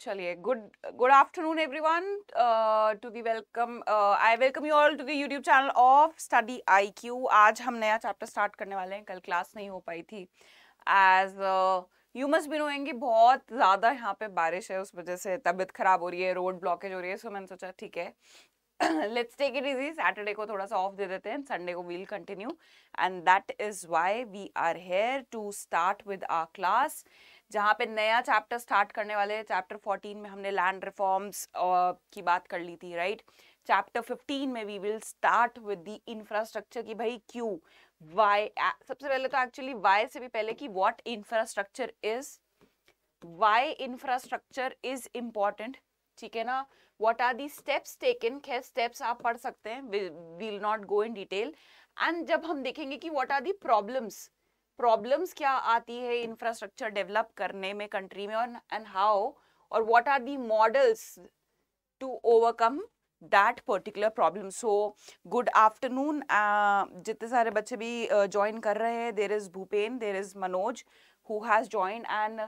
चलिए good good afternoon everyone to the welcome I welcome you all to the YouTube channel of Study I Q आज हम नया chapter start करने वाले हैं कल क्लास नहीं हो पाई थी as you must be knowing बहुत ज़्यादा यहाँ पे बारिश है उस वजह से तबीयत ख़राब हो रही है रोड ब्लॉकेज हो रही है सो मैंने सोचा ठीक है let's take it easy Saturday को थोड़ा सा ऑफ दे देते हैं संडे को we'll continue and that is why we are here to start with our class जहाँ पे नया चैप्टर स्टार्ट करने वाले चैप्टर 14 में हमने लैंड रिफॉर्म्स uh, की बात कर ली थी राइट चैप्टर 15 में we will start with the infrastructure की भाई क्यों वाई सबसे पहले तो एक्चुअली वाई से भी पहले कि what infrastructure is why infrastructure is important ठीक है ना what are the steps taken खैर steps आप पढ़ सकते हैं we'll not go in detail and जब हम देखेंगे कि what are the problems problems क्या आती है infrastructure develop करने में country में और and how और what are the models to overcome that particular problem so good afternoon uh, जितने सारे बच्चे भी join कर रहे हैं there is Bhupen there is Manoj who has joined and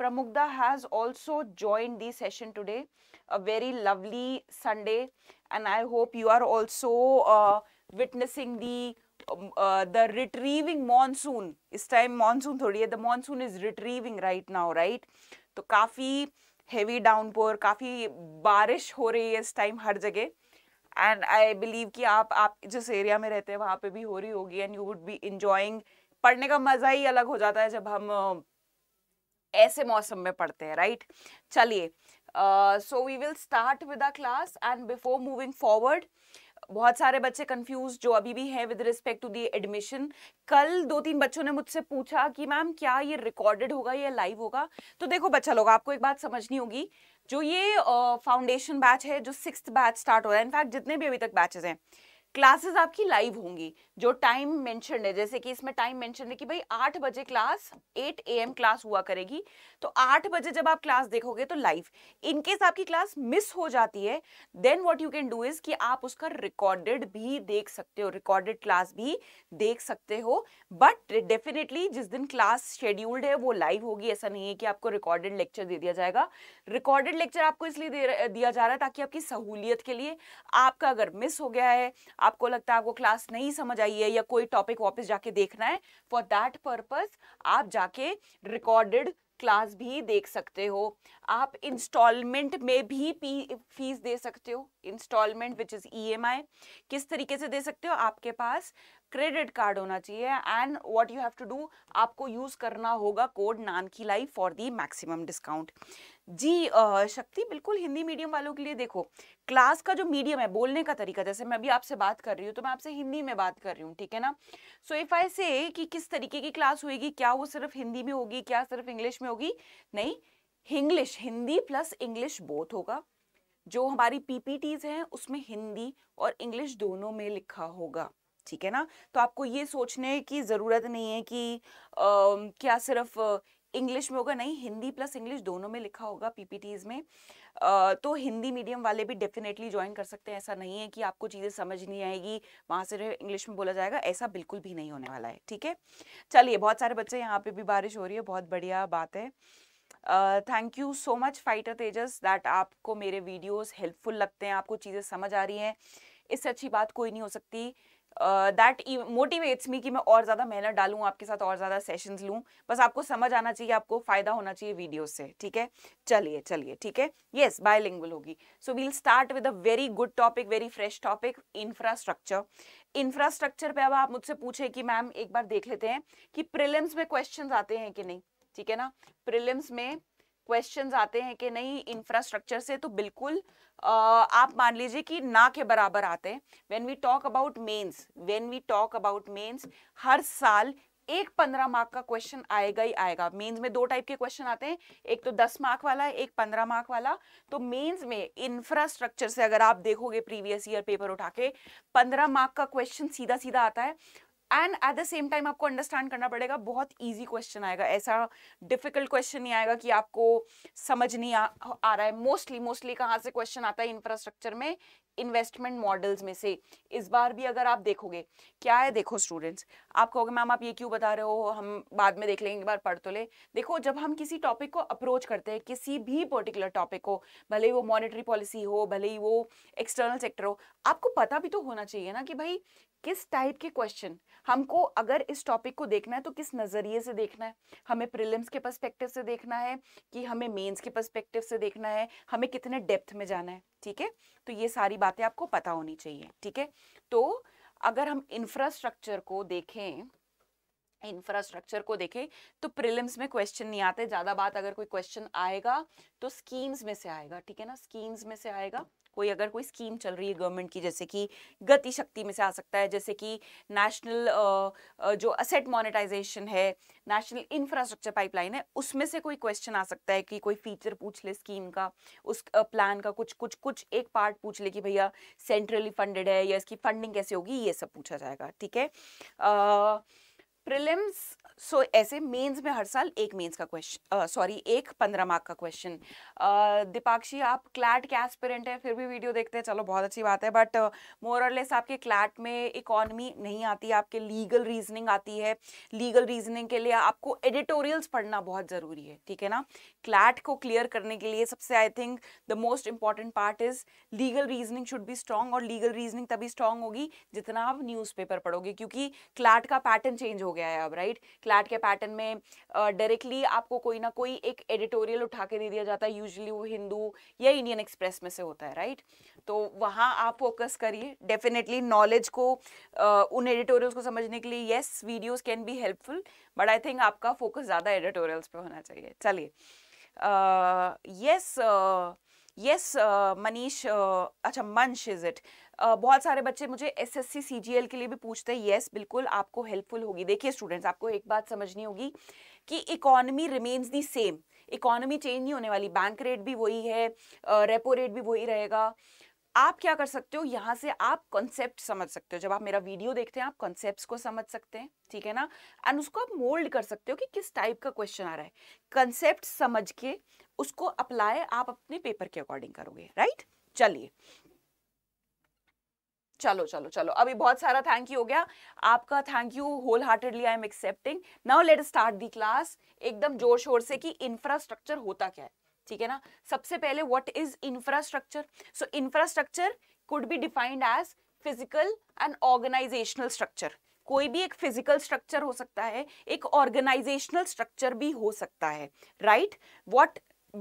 Pramugda has also joined the session today a very lovely Sunday and I hope you are also uh, witnessing the um, uh, the retrieving monsoon is time monsoon thodi hai the monsoon is retrieving right now right to kafi heavy downpour काफ़ी बारिश हो रही है इस time हर जगह and I believe कि आप आप जिस एरिया में रहते हैं वहाँ पे भी हो रही होगी and you would be enjoying पढ़ने का मज़ा ही अलग हो जाता है जब हम ऐसे मौसम में पढ़ते हैं राइट चलिए so we will start with a class and before moving forward बहुत सारे बच्चे कंफ्यूज जो अभी भी हैं with respect to the admission कल दो तीन बच्चों ने मुझसे पूछा कि मैम क्या ये रिकॉर्डेड होगा या लाइव होगा तो देखो बच्चा लोग आपको एक बात समझनी होगी जो ये फाउंडेशन uh, बैच है जो सिक्स बैच स्टार्ट हो रहा है इनफैक्ट जितने भी अभी तक बैचेज हैं क्लासेस आपकी लाइव होंगी जो टाइम मेंशन है जैसे कि इसमें टाइम मेंशन है कि भाई आठ बजे class eight A M class हुआ करेगी तो आठ बजे जब आप क्लास देखोगे तो लाइव इनकेस आपकी क्लास मिस हो जाती है then what you can do is कि आप उसका रिकॉर्डेड भी देख सकते हो रिकॉर्डेड क्लास भी देख सकते हो बट डेफिनेटली जिस दिन क्लास शेड्यूल्ड है वो लाइव होगी ऐसा नहीं है कि आपको रिकॉर्डेड लेक्चर दे दिया जाएगा रिकॉर्डेड लेक्चर आपको इसलिए दिया जा रहा है ताकि आपकी सहूलियत के लिए आपका अगर मिस हो गया है आपको लगता है आपको क्लास नहीं समझ आई है या कोई टॉपिक वापस जाके देखना है फॉर दैट पर्पज आप जाके रिकॉर्डेड क्लास भी देख सकते हो आप इंस्टॉलमेंट में भी फीस दे सकते हो इंस्टॉलमेंट विच इज़ ईएमआई किस तरीके से दे सकते हो आपके पास क्रेडिट कार्ड होना चाहिए and what you have to do आपको यूज़ करना होगा कोड नान की लाइफ फॉर दी मैक्सिमम डिस्काउंट जी आ, शक्ति बिल्कुल हिंदी मीडियम वालों के लिए देखो क्लास का जो मीडियम है बोलने का तरीका जैसे मैं अभी आपसे बात कर रही हूँ तो मैं आपसे हिंदी में बात कर रही हूँ ठीक है ना सो इफ आई से कि किस तरीके की क्लास होगी क्या वो सिर्फ हिंदी में होगी क्या सिर्फ इंग्लिश में होगी नहीं English Hindi plus English both होगा जो हमारी पीपीटीज हैं उसमें हिंदी और इंग्लिश दोनों में लिखा होगा ठीक है ना तो आपको ये सोचने की ज़रूरत नहीं है कि आ, क्या सिर्फ इंग्लिश में होगा नहीं हिंदी प्लस इंग्लिश दोनों में लिखा होगा पीपीटीज में तो हिंदी मीडियम वाले भी डेफिनेटली ज्वाइन कर सकते हैं ऐसा नहीं है कि आपको चीज़ें समझ नहीं आएगी वहाँ से इंग्लिश में बोला जाएगा ऐसा बिल्कुल भी नहीं होने वाला है ठीक है चलिए बहुत सारे बच्चे यहाँ पे भी बारिश हो रही है बहुत बढ़िया बात है thank you so much fighter Tejas that आपको मेरे वीडियोज़ हेल्पफुल लगते हैं आपको चीज़ें समझ आ रही हैं इससे अच्छी बात कोई नहीं हो सकती दैट मोटिवेट्स मी कि मैं और ज़्यादा मेहनत डालूँ आपके साथ और ज़्यादा सेशंस लूँ बस आपको समझ आना चाहिए आपको फ़ायदा होना चाहिए वीडियो से ठीक है चलिए चलिए ठीक है येस बायोलिंगुअल होगी so we'll start with a very good topic very fresh topic infrastructure infrastructure पे अब आप मुझसे पूछे कि मैम एक बार देख लेते हैं कि प्रिलिम्स में क्वेश्चन आते हैं कि नहीं ठीक है ना प्रिलिम्स में क्वेश्चंस आते हैं कि नहीं इंफ्रास्ट्रक्चर से तो बिल्कुल आ, आप मान लीजिए कि ना के बराबर आते हैं when we talk about mains when we talk about mains हर साल एक पंद्रह मार्क का क्वेश्चन आएगा ही आएगा मेंस में दो टाइप के क्वेश्चन आते हैं एक तो दस मार्क वाला है एक पंद्रह मार्क वाला तो मेंस में इंफ्रास्ट्रक्चर से अगर आप देखोगे प्रीवियस ईयर पेपर उठा के पंद्रह मार्क का क्वेश्चन सीधा सीधा आता है and at the same time आपको अंडरस्टैंड करना पड़ेगा बहुत ईजी क्वेश्चन आएगा ऐसा डिफिकल्ट क्वेश्चन नहीं आएगा कि आपको समझ नहीं आ, आ रहा है मोस्टली मोस्टली कहाँ से क्वेश्चन आता है इंफ्रास्ट्रक्चर में इन्वेस्टमेंट मॉडल्स में से इस बार भी अगर आप देखोगे क्या है देखो स्टूडेंट्स आप कहोगे मैम आप ये क्यों बता रहे हो हम बाद में देख लेंगे एक बार पढ़ तो ले देखो जब हम किसी टॉपिक को अप्रोच करते हैं किसी भी पर्टिकुलर टॉपिक को भले ही वो मॉनिटरी पॉलिसी हो भले ही वो एक्सटर्नल सेक्टर हो आपको पता भी तो होना चाहिए ना कि भाई किस टाइप के क्वेश्चन हमको अगर इस टॉपिक को देखना है तो किस नज़रिए से देखना है हमें प्रिलिम्स के पर्सपेक्टिव से देखना है कि हमें मेंस के पर्सपेक्टिव से देखना है हमें कितने डेप्थ में जाना है ठीक है तो ये सारी बातें आपको पता होनी चाहिए ठीक है तो अगर हम इंफ्रास्ट्रक्चर को देखें इंफ्रास्ट्रक्चर को देखें तो प्रिलिम्स में क्वेश्चन नहीं आते ज़्यादा बात अगर कोई क्वेश्चन आएगा तो स्कीम्स में से आएगा ठीक है ना स्कीम्स में से आएगा कोई अगर कोई स्कीम चल रही है गवर्नमेंट की जैसे कि गति शक्ति में से आ सकता है जैसे कि नेशनल जो असेट मोनेटाइजेशन है नेशनल इंफ्रास्ट्रक्चर पाइपलाइन है उसमें से कोई क्वेश्चन आ सकता है कि कोई फीचर पूछ ले स्कीम का उस प्लान का कुछ कुछ कुछ एक पार्ट पूछ ले कि भैया सेंट्रली फंडेड है या इसकी फंडिंग कैसे होगी ये सब पूछा जाएगा ठीक है प्रिलिम्स सो ऐसे मेंस में हर साल एक मेंस का क्वेश्चन सॉरी एक पंद्रह मार्क का क्वेश्चन दीपाक्षी आप क्लैट के एस्पिरेंट हैं फिर भी वीडियो देखते हैं चलो बहुत अच्छी बात है बट मोरलेस आपके क्लैट में इकॉनमी नहीं आती आपके लीगल रीजनिंग आती है लीगल रीजनिंग के लिए आपको एडिटोरियल्स पढ़ना बहुत ज़रूरी है ठीक है ना क्लैट को क्लियर करने के लिए सबसे I think the most important part is legal reasoning should be strong और लीगल रीजनिंग तभी स्ट्रांग होगी जितना आप न्यूज़पेपर पढ़ोगे क्योंकि क्लैट का पैटर्न चेंज हो गया है अब राइट right? क्लैट के पैटर्न में डायरेक्टली uh, आपको कोई ना कोई एक एडिटोरियल उठा के दे दिया जाता है यूजली वो हिंदू या इंडियन एक्सप्रेस में से होता है राइट तो वहाँ आप फोकस करिए डेफिनेटली नॉलेज को uh, उन एडिटोरियल्स को समझने के लिए yes videos can be helpful but I think आपका फोकस ज़्यादा एडिटोरियल्स पर होना चाहिए चलिए येस यस मनीष अच्छा मंश इज़ इट बहुत सारे बच्चे मुझे S S C C G L के लिए भी पूछते हैं येस बिल्कुल आपको हेल्पफुल होगी देखिए स्टूडेंट्स आपको एक बात समझनी होगी कि economy remains the same economy change नहीं होने वाली बैंक रेट भी वही है रेपो रेट भी वही रहेगा आप क्या कर सकते हो यहाँ से आप कॉन्सेप्ट समझ सकते हो जब आप मेरा वीडियो देखते हैं आप कॉन्सेप्ट को समझ सकते हैं ठीक है ना एंड उसको आप मोल्ड कर सकते हो कि किस टाइप का क्वेश्चन आ रहा है कंसेप्ट समझ के उसको अप्लाई आप अपने पेपर के अकॉर्डिंग करोगे राइट चलिए चलो चलो चलो अभी बहुत सारा थैंक यू हो गया आपका thank you wholeheartedly I am accepting now let start the class एकदम जोर शोर से कि इंफ्रास्ट्रक्चर होता क्या है ठीक है ना सबसे पहले what is infrastructure so infrastructure could be defined as physical and organisational structure कोई भी एक फिजिकल स्ट्रक्चर हो सकता है एक ऑर्गेनाइजेशनल स्ट्रक्चर भी हो सकता है right what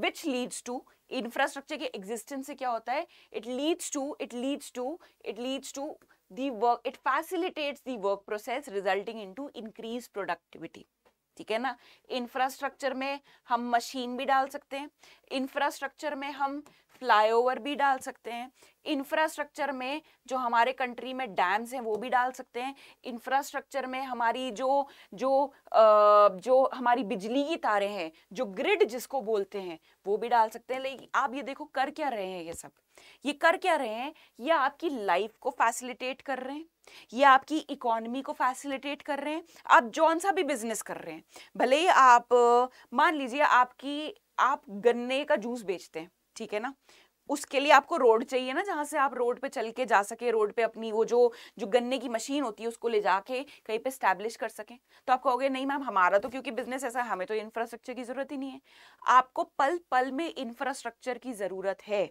which leads to infrastructure के एग्जिस्टेंस से क्या होता है it leads to it leads to it leads to the it facilitates the work process resulting in to increase productivity ठीक है ना इंफ्रास्ट्रक्चर में हम मशीन भी डाल सकते हैं इंफ्रास्ट्रक्चर में हम फ्लाईओवर भी डाल सकते हैं इंफ्रास्ट्रक्चर में जो हमारे कंट्री में डैम्स हैं वो भी डाल सकते हैं इंफ्रास्ट्रक्चर में हमारी जो जो आ, जो हमारी बिजली की तारे हैं जो ग्रिड जिसको बोलते हैं वो भी डाल सकते हैं लेकिन आप ये देखो कर क्या रहे हैं ये सब ये कर क्या रहे हैं ये आपकी लाइफ को फैसिलिटेट कर रहे हैं ये आपकी इकोनॉमी को फैसिलिटेट कर रहे हैं आप जौन सा भी बिजनेस कर रहे हैं भले ही आप मान लीजिए आपकी आप गन्ने का जूस बेचते हैं ठीक है ना उसके लिए आपको रोड चाहिए ना जहाँ से आप रोड पे चल के जा सके रोड पे अपनी वो जो जो गन्ने की मशीन होती है उसको ले जाके कहीं पे स्टैब्लिश कर सके तो आप कहोगे नहीं मैम हमारा तो क्योंकि बिजनेस ऐसा है हमें तो इंफ्रास्ट्रक्चर की ज़रूरत ही नहीं है आपको पल पल में इंफ्रास्ट्रक्चर की ज़रूरत है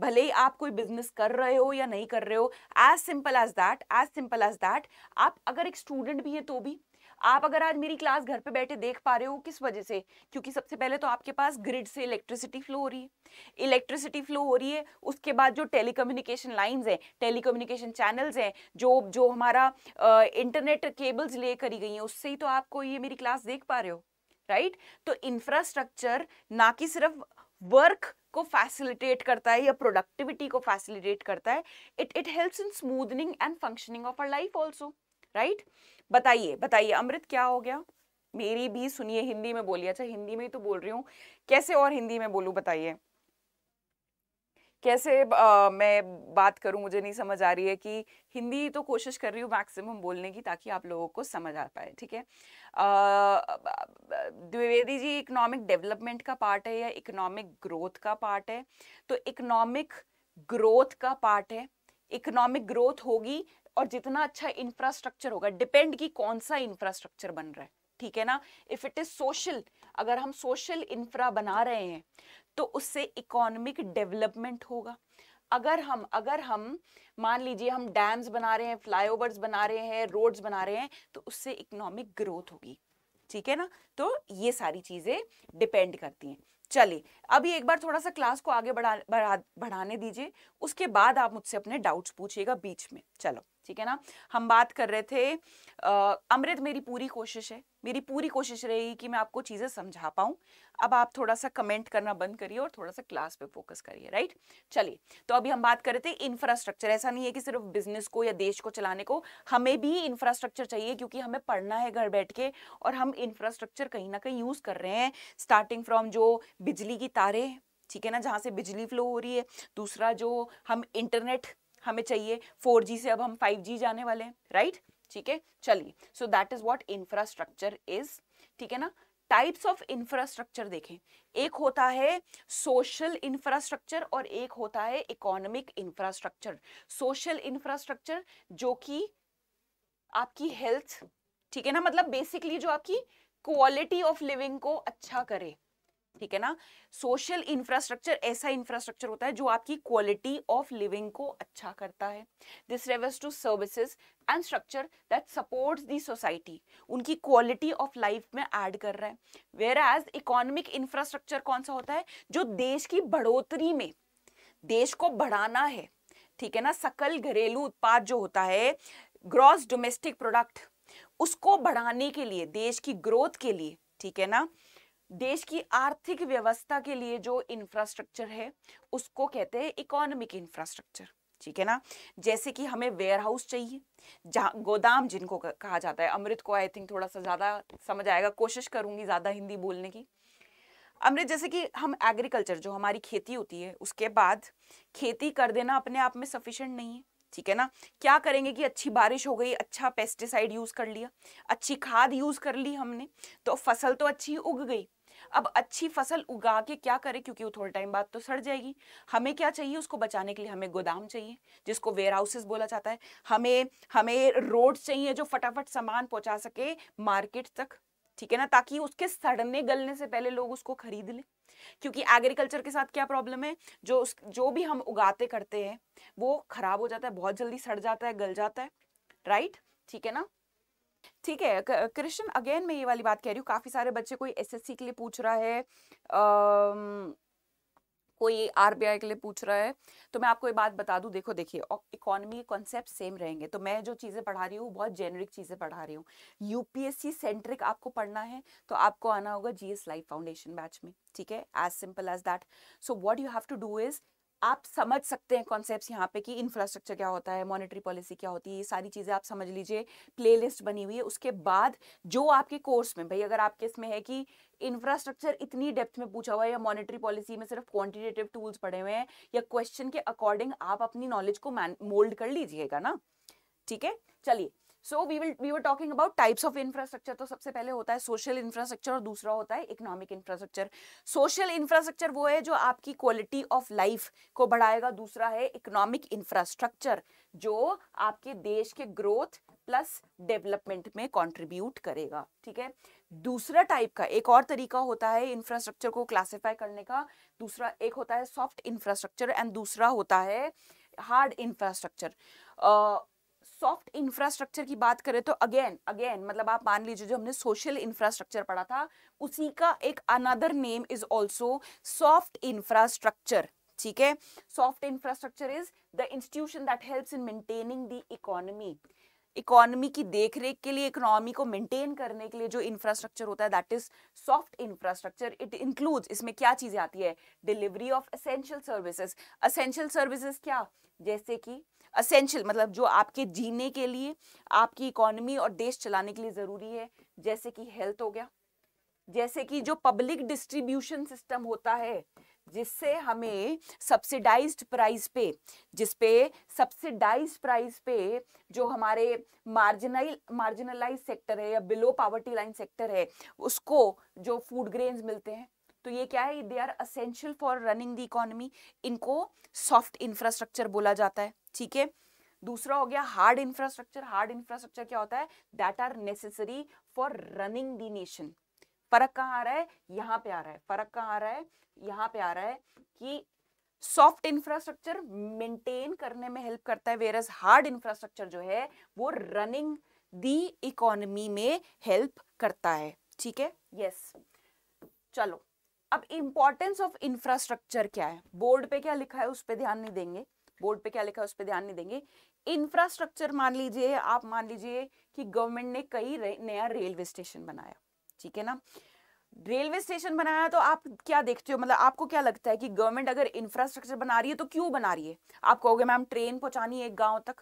भले ही आप कोई बिजनेस कर रहे हो या नहीं कर रहे हो as simple as that as simple as that आप अगर एक स्टूडेंट भी है तो भी आप अगर आज मेरी क्लास घर पे बैठे देख पा रहे हो किस वजह से क्योंकि सबसे पहले तो आपके पास ग्रिड से इलेक्ट्रिसिटी फ्लो हो रही है इलेक्ट्रिसिटी फ्लो हो रही है उसके बाद जो टेली कम्युनिकेशन लाइन्स हैं टेली कम्युनिकेशन चैनल्स हैं जो जो हमारा इंटरनेट केबल्स ले करी गई हैं उससे ही तो आपको ये मेरी क्लास देख पा रहे हो राइट तो इंफ्रास्ट्रक्चर ना कि सिर्फ वर्क को फैसिलिटेट करता है या प्रोडक्टिविटी को फैसिलिटेट करता है it it helps in smoothening and functioning of our life also right बताइए बताइए अमृत क्या हो गया मेरी भी सुनिए हिंदी में बोलिए अच्छा हिंदी में ही तो बोल रही हूँ कैसे और हिंदी में बोलूँ बताइए कैसे आ, मैं बात करूं मुझे नहीं समझ आ रही है कि हिंदी तो कोशिश कर रही हूँ मैक्सिमम बोलने की ताकि आप लोगों को समझ आ पाए ठीक है द्विवेदी जी इकोनॉमिक डेवलपमेंट का पार्ट है या इकोनॉमिक ग्रोथ का पार्ट है तो इकोनॉमिक ग्रोथ का पार्ट है इकोनॉमिक ग्रोथ होगी और जितना अच्छा इंफ्रास्ट्रक्चर होगा डिपेंड की कौन सा इंफ्रास्ट्रक्चर बन रहा है ठीक है ना इफ इट इज सोशल अगर हम सोशल इंफ्रा बना रहे हैं तो उससे इकोनॉमिक डेवलपमेंट होगा अगर हम अगर हम मान लीजिए हम डैम्स बना रहे हैं फ्लाईओवर्स बना रहे हैं रोड्स बना रहे हैं तो उससे इकोनॉमिक ग्रोथ होगी ठीक है ना तो ये सारी चीज़ें डिपेंड करती हैं चलिए अभी एक बार थोड़ा सा क्लास को आगे बढ़ा बढ़ा बढ़ाने दीजिए उसके बाद आप मुझसे अपने डाउट्स पूछिएगा बीच में चलो ठीक है ना हम बात कर रहे थे अमृत मेरी पूरी कोशिश है मेरी पूरी कोशिश रहेगी कि मैं आपको चीज़ें समझा पाऊँ अब आप थोड़ा सा कमेंट करना बंद करिए और थोड़ा सा क्लास पे फोकस करिए राइट चलिए तो अभी हम बात कर रहे थे इंफ्रास्ट्रक्चर ऐसा नहीं है कि सिर्फ बिजनेस को या देश को चलाने को हमें भी इंफ्रास्ट्रक्चर चाहिए क्योंकि हमें पढ़ना है घर बैठ के और हम इंफ्रास्ट्रक्चर कहीं ना कहीं यूज़ कर रहे हैं स्टार्टिंग फ्रॉम जो बिजली की तारें ठीक है ना जहाँ से बिजली फ्लो हो रही है दूसरा जो हम इंटरनेट हमें चाहिए फोर से अब हम फाइव जाने वाले हैं राइट ठीक है चलिए so that is what infrastructure is ठीक है ना टाइप्स ऑफ इंफ्रास्ट्रक्चर देखें एक होता है सोशल इंफ्रास्ट्रक्चर और एक होता है इकोनॉमिक इंफ्रास्ट्रक्चर सोशल इंफ्रास्ट्रक्चर जो कि आपकी हेल्थ ठीक है ना मतलब बेसिकली जो आपकी क्वालिटी ऑफ लिविंग को अच्छा करे ठीक है ना सोशल इंफ्रास्ट्रक्चर ऐसा इंफ्रास्ट्रक्चर होता है जो आपकी क्वालिटी ऑफ लिविंग को अच्छा करता है this refers to services and structure that supports the society उनकी क्वालिटी ऑफ लाइफ में ऐड कर रहा है वेयर एज इकोनॉमिक इंफ्रास्ट्रक्चर कौन सा होता है जो देश की बढ़ोतरी में देश को बढ़ाना है ठीक है ना सकल घरेलू उत्पाद जो होता है ग्रॉस डोमेस्टिक प्रोडक्ट उसको बढ़ाने के लिए देश की ग्रोथ के लिए ठीक है ना देश की आर्थिक व्यवस्था के लिए जो इंफ्रास्ट्रक्चर है उसको कहते हैं इकोनॉमिक इंफ्रास्ट्रक्चर ठीक है ना जैसे कि हमें वेयर हाउस चाहिए जहाँ गोदाम जिनको कहा जाता है अमृत को आई थिंक थोड़ा सा ज़्यादा समझ आएगा कोशिश करूंगी ज़्यादा हिंदी बोलने की अमृत जैसे कि हम एग्रीकल्चर जो हमारी खेती होती है उसके बाद खेती कर देना अपने आप में सफिशेंट नहीं है ठीक है ना क्या करेंगे कि अच्छी बारिश हो गई अच्छा पेस्टिसाइड यूज़ कर लिया अच्छी खाद यूज़ कर ली हमने तो फसल तो अच्छी उग गई अब अच्छी फसल उगा के क्या करें क्योंकि वो थोड़े टाइम बाद तो सड़ जाएगी हमें क्या चाहिए उसको बचाने के लिए हमें गोदाम चाहिए जिसको वेयर हाउसेस बोला जाता है हमें हमें रोड चाहिए जो फटाफट सामान पहुंचा सके मार्केट तक ठीक है ना ताकि उसके सड़ने गलने से पहले लोग उसको खरीद लें क्योंकि एग्रीकल्चर के साथ क्या प्रॉब्लम है जो उस जो भी हम उगाते करते हैं वो खराब हो जाता है बहुत जल्दी सड़ जाता है गल जाता है राइट ठीक है ना ठीक है कृष्ण अगेन मैं ये वाली बात कह रही हूँ काफ़ी सारे बच्चे कोई एसएससी के लिए पूछ रहा है आ, कोई आरबीआई के लिए पूछ रहा है तो मैं आपको ये बात बता दूं देखो देखिए इकोनॉमी कॉन्सेप्ट सेम रहेंगे तो मैं जो चीज़ें पढ़ा रही हूँ बहुत जेनरिक चीज़ें पढ़ा रही हूँ यूपीएससी सेंट्रिक आपको पढ़ना है तो आपको आना होगा जीएस लाइफ फाउंडेशन बैच में ठीक है as simple as that so what you have to do is आप समझ सकते हैं कॉन्सेप्ट यहाँ पे कि इंफ्रास्ट्रक्चर क्या होता है मॉनिटरी पॉलिसी क्या होती है ये सारी चीज़ें आप समझ लीजिए प्लेलिस्ट बनी हुई है उसके बाद जो आपके कोर्स में भाई अगर आपके इसमें है कि इंफ्रास्ट्रक्चर इतनी डेप्थ में पूछा हुआ है या मॉनिटरी पॉलिसी में सिर्फ क्वान्टिटेटिव टूल्स पड़े हुए हैं या क्वेश्चन के अकॉर्डिंग आप अपनी नॉलेज को मोल्ड कर लीजिएगा ना ठीक है चलिए so we will we were talking about types of infrastructure तो सबसे पहले होता है सोशल इंफ्रास्ट्रक्चर और दूसरा होता है इकोनॉमिक इंफ्रास्ट्रक्चर सोशल इंफ्रास्ट्रक्चर वो है जो आपकी क्वालिटी ऑफ लाइफ को बढ़ाएगा दूसरा है इकोनॉमिक इंफ्रास्ट्रक्चर जो आपके देश के ग्रोथ प्लस डेवलपमेंट में कंट्रीब्यूट करेगा ठीक है दूसरा टाइप का एक और तरीका होता है इंफ्रास्ट्रक्चर को क्लासिफाई करने का दूसरा एक होता है सॉफ्ट इंफ्रास्ट्रक्चर एंड दूसरा होता है हार्ड इंफ्रास्ट्रक्चर सॉफ्ट इंफ्रास्ट्रक्चर की बात करें तो अगेन अगेन मतलब आप मान लीजिए जो हमने सोशल इंफ्रास्ट्रक्चर पढ़ा था उसी का एक another name is also soft infrastructure ठीक है soft infrastructure is the institution that helps in maintaining the economy economy की देखरेख के लिए इकोनॉमी को मेंटेन करने के लिए जो इंफ्रास्ट्रक्चर होता है that is soft infrastructure it includes इसमें क्या चीजें आती है delivery of essential services essential services क्या जैसे कि असेंशियल मतलब जो आपके जीने के लिए आपकी इकोनॉमी और देश चलाने के लिए ज़रूरी है जैसे कि हेल्थ हो गया जैसे कि जो पब्लिक डिस्ट्रीब्यूशन सिस्टम होता है जिससे हमें सब्सिडाइज प्राइस पे जिस पे सब्सिडाइज प्राइस पे जो हमारे मार्जिनल मार्जिनलाइज सेक्टर है या बिलो पावर्टी लाइन सेक्टर है उसको जो फूड ग्रेन्स मिलते हैं तो ये क्या है they are essential for running the economy इनको सॉफ्ट इंफ्रास्ट्रक्चर बोला जाता है ठीक है दूसरा हो गया हार्ड इंफ्रास्ट्रक्चर हार्ड इंफ्रास्ट्रक्चर क्या होता है that are necessary for running the nation फर्क कहाँ आ रहा है यहाँ पे आ रहा है फर्क कहाँ आ रहा है यहाँ पे आ रहा है कि सॉफ्ट इंफ्रास्ट्रक्चर मेंटेन करने में हेल्प करता है वेर एज हार्ड इंफ्रास्ट्रक्चर जो है वो रनिंग दी इकोनॉमी में हेल्प करता है ठीक है यस yes. चलो अब इंपॉर्टेंस ऑफ इंफ्रास्ट्रक्चर क्या है बोर्ड पे क्या लिखा है उस पर ध्यान नहीं देंगे बोर्ड पे क्या लिखा है उस पर ध्यान नहीं देंगे इंफ्रास्ट्रक्चर मान लीजिए आप मान लीजिए कि गवर्नमेंट ने कई रे, नया रेलवे स्टेशन बनाया ठीक है ना रेलवे स्टेशन बनाया तो आप क्या देखते हो मतलब आपको क्या लगता है कि गवर्नमेंट अगर इंफ्रास्ट्रक्चर बना रही है तो क्यों बना रही है आप कहोगे मैम ट्रेन पहुंचानी है एक गांव तक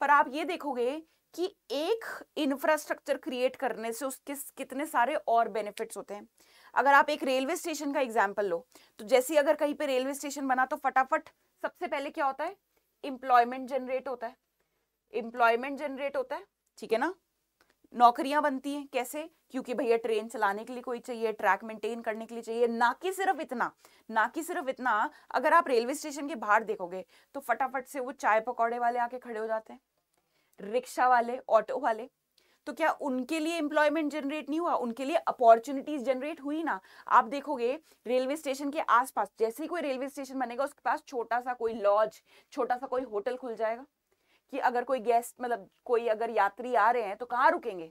पर आप ये देखोगे कि एक इंफ्रास्ट्रक्चर क्रिएट करने से उसके कितने सारे और बेनिफिट्स होते हैं अगर आप एक रेलवे स्टेशन का एग्जाम्पल लो तो जैसे अगर कहीं पे रेलवे स्टेशन बना तो फटाफट सबसे पहले क्या होता है एम्प्लॉयमेंट जनरेट होता है एम्प्लॉयमेंट जनरेट होता है ठीक है ना नौकरियां बनती हैं कैसे क्योंकि भैया ट्रेन चलाने के लिए कोई चाहिए ट्रैक मेंटेन करने के लिए चाहिए ना कि सिर्फ इतना ना कि सिर्फ इतना अगर आप रेलवे स्टेशन के बाहर देखोगे तो फटाफट से वो चाय पकौड़े वाले आके खड़े हो जाते हैं रिक्शा वाले ऑटो वाले तो क्या उनके लिए एम्प्लॉयमेंट जनरेट नहीं हुआ उनके लिए अपॉर्चुनिटीज जनरेट हुई ना आप देखोगे रेलवे स्टेशन के आसपास जैसे ही कोई रेलवे स्टेशन बनेगा उसके पास छोटा सा कोई लॉज छोटा सा कोई होटल खुल जाएगा कि अगर कोई गेस्ट मतलब कोई अगर यात्री आ रहे हैं तो कहाँ रुकेंगे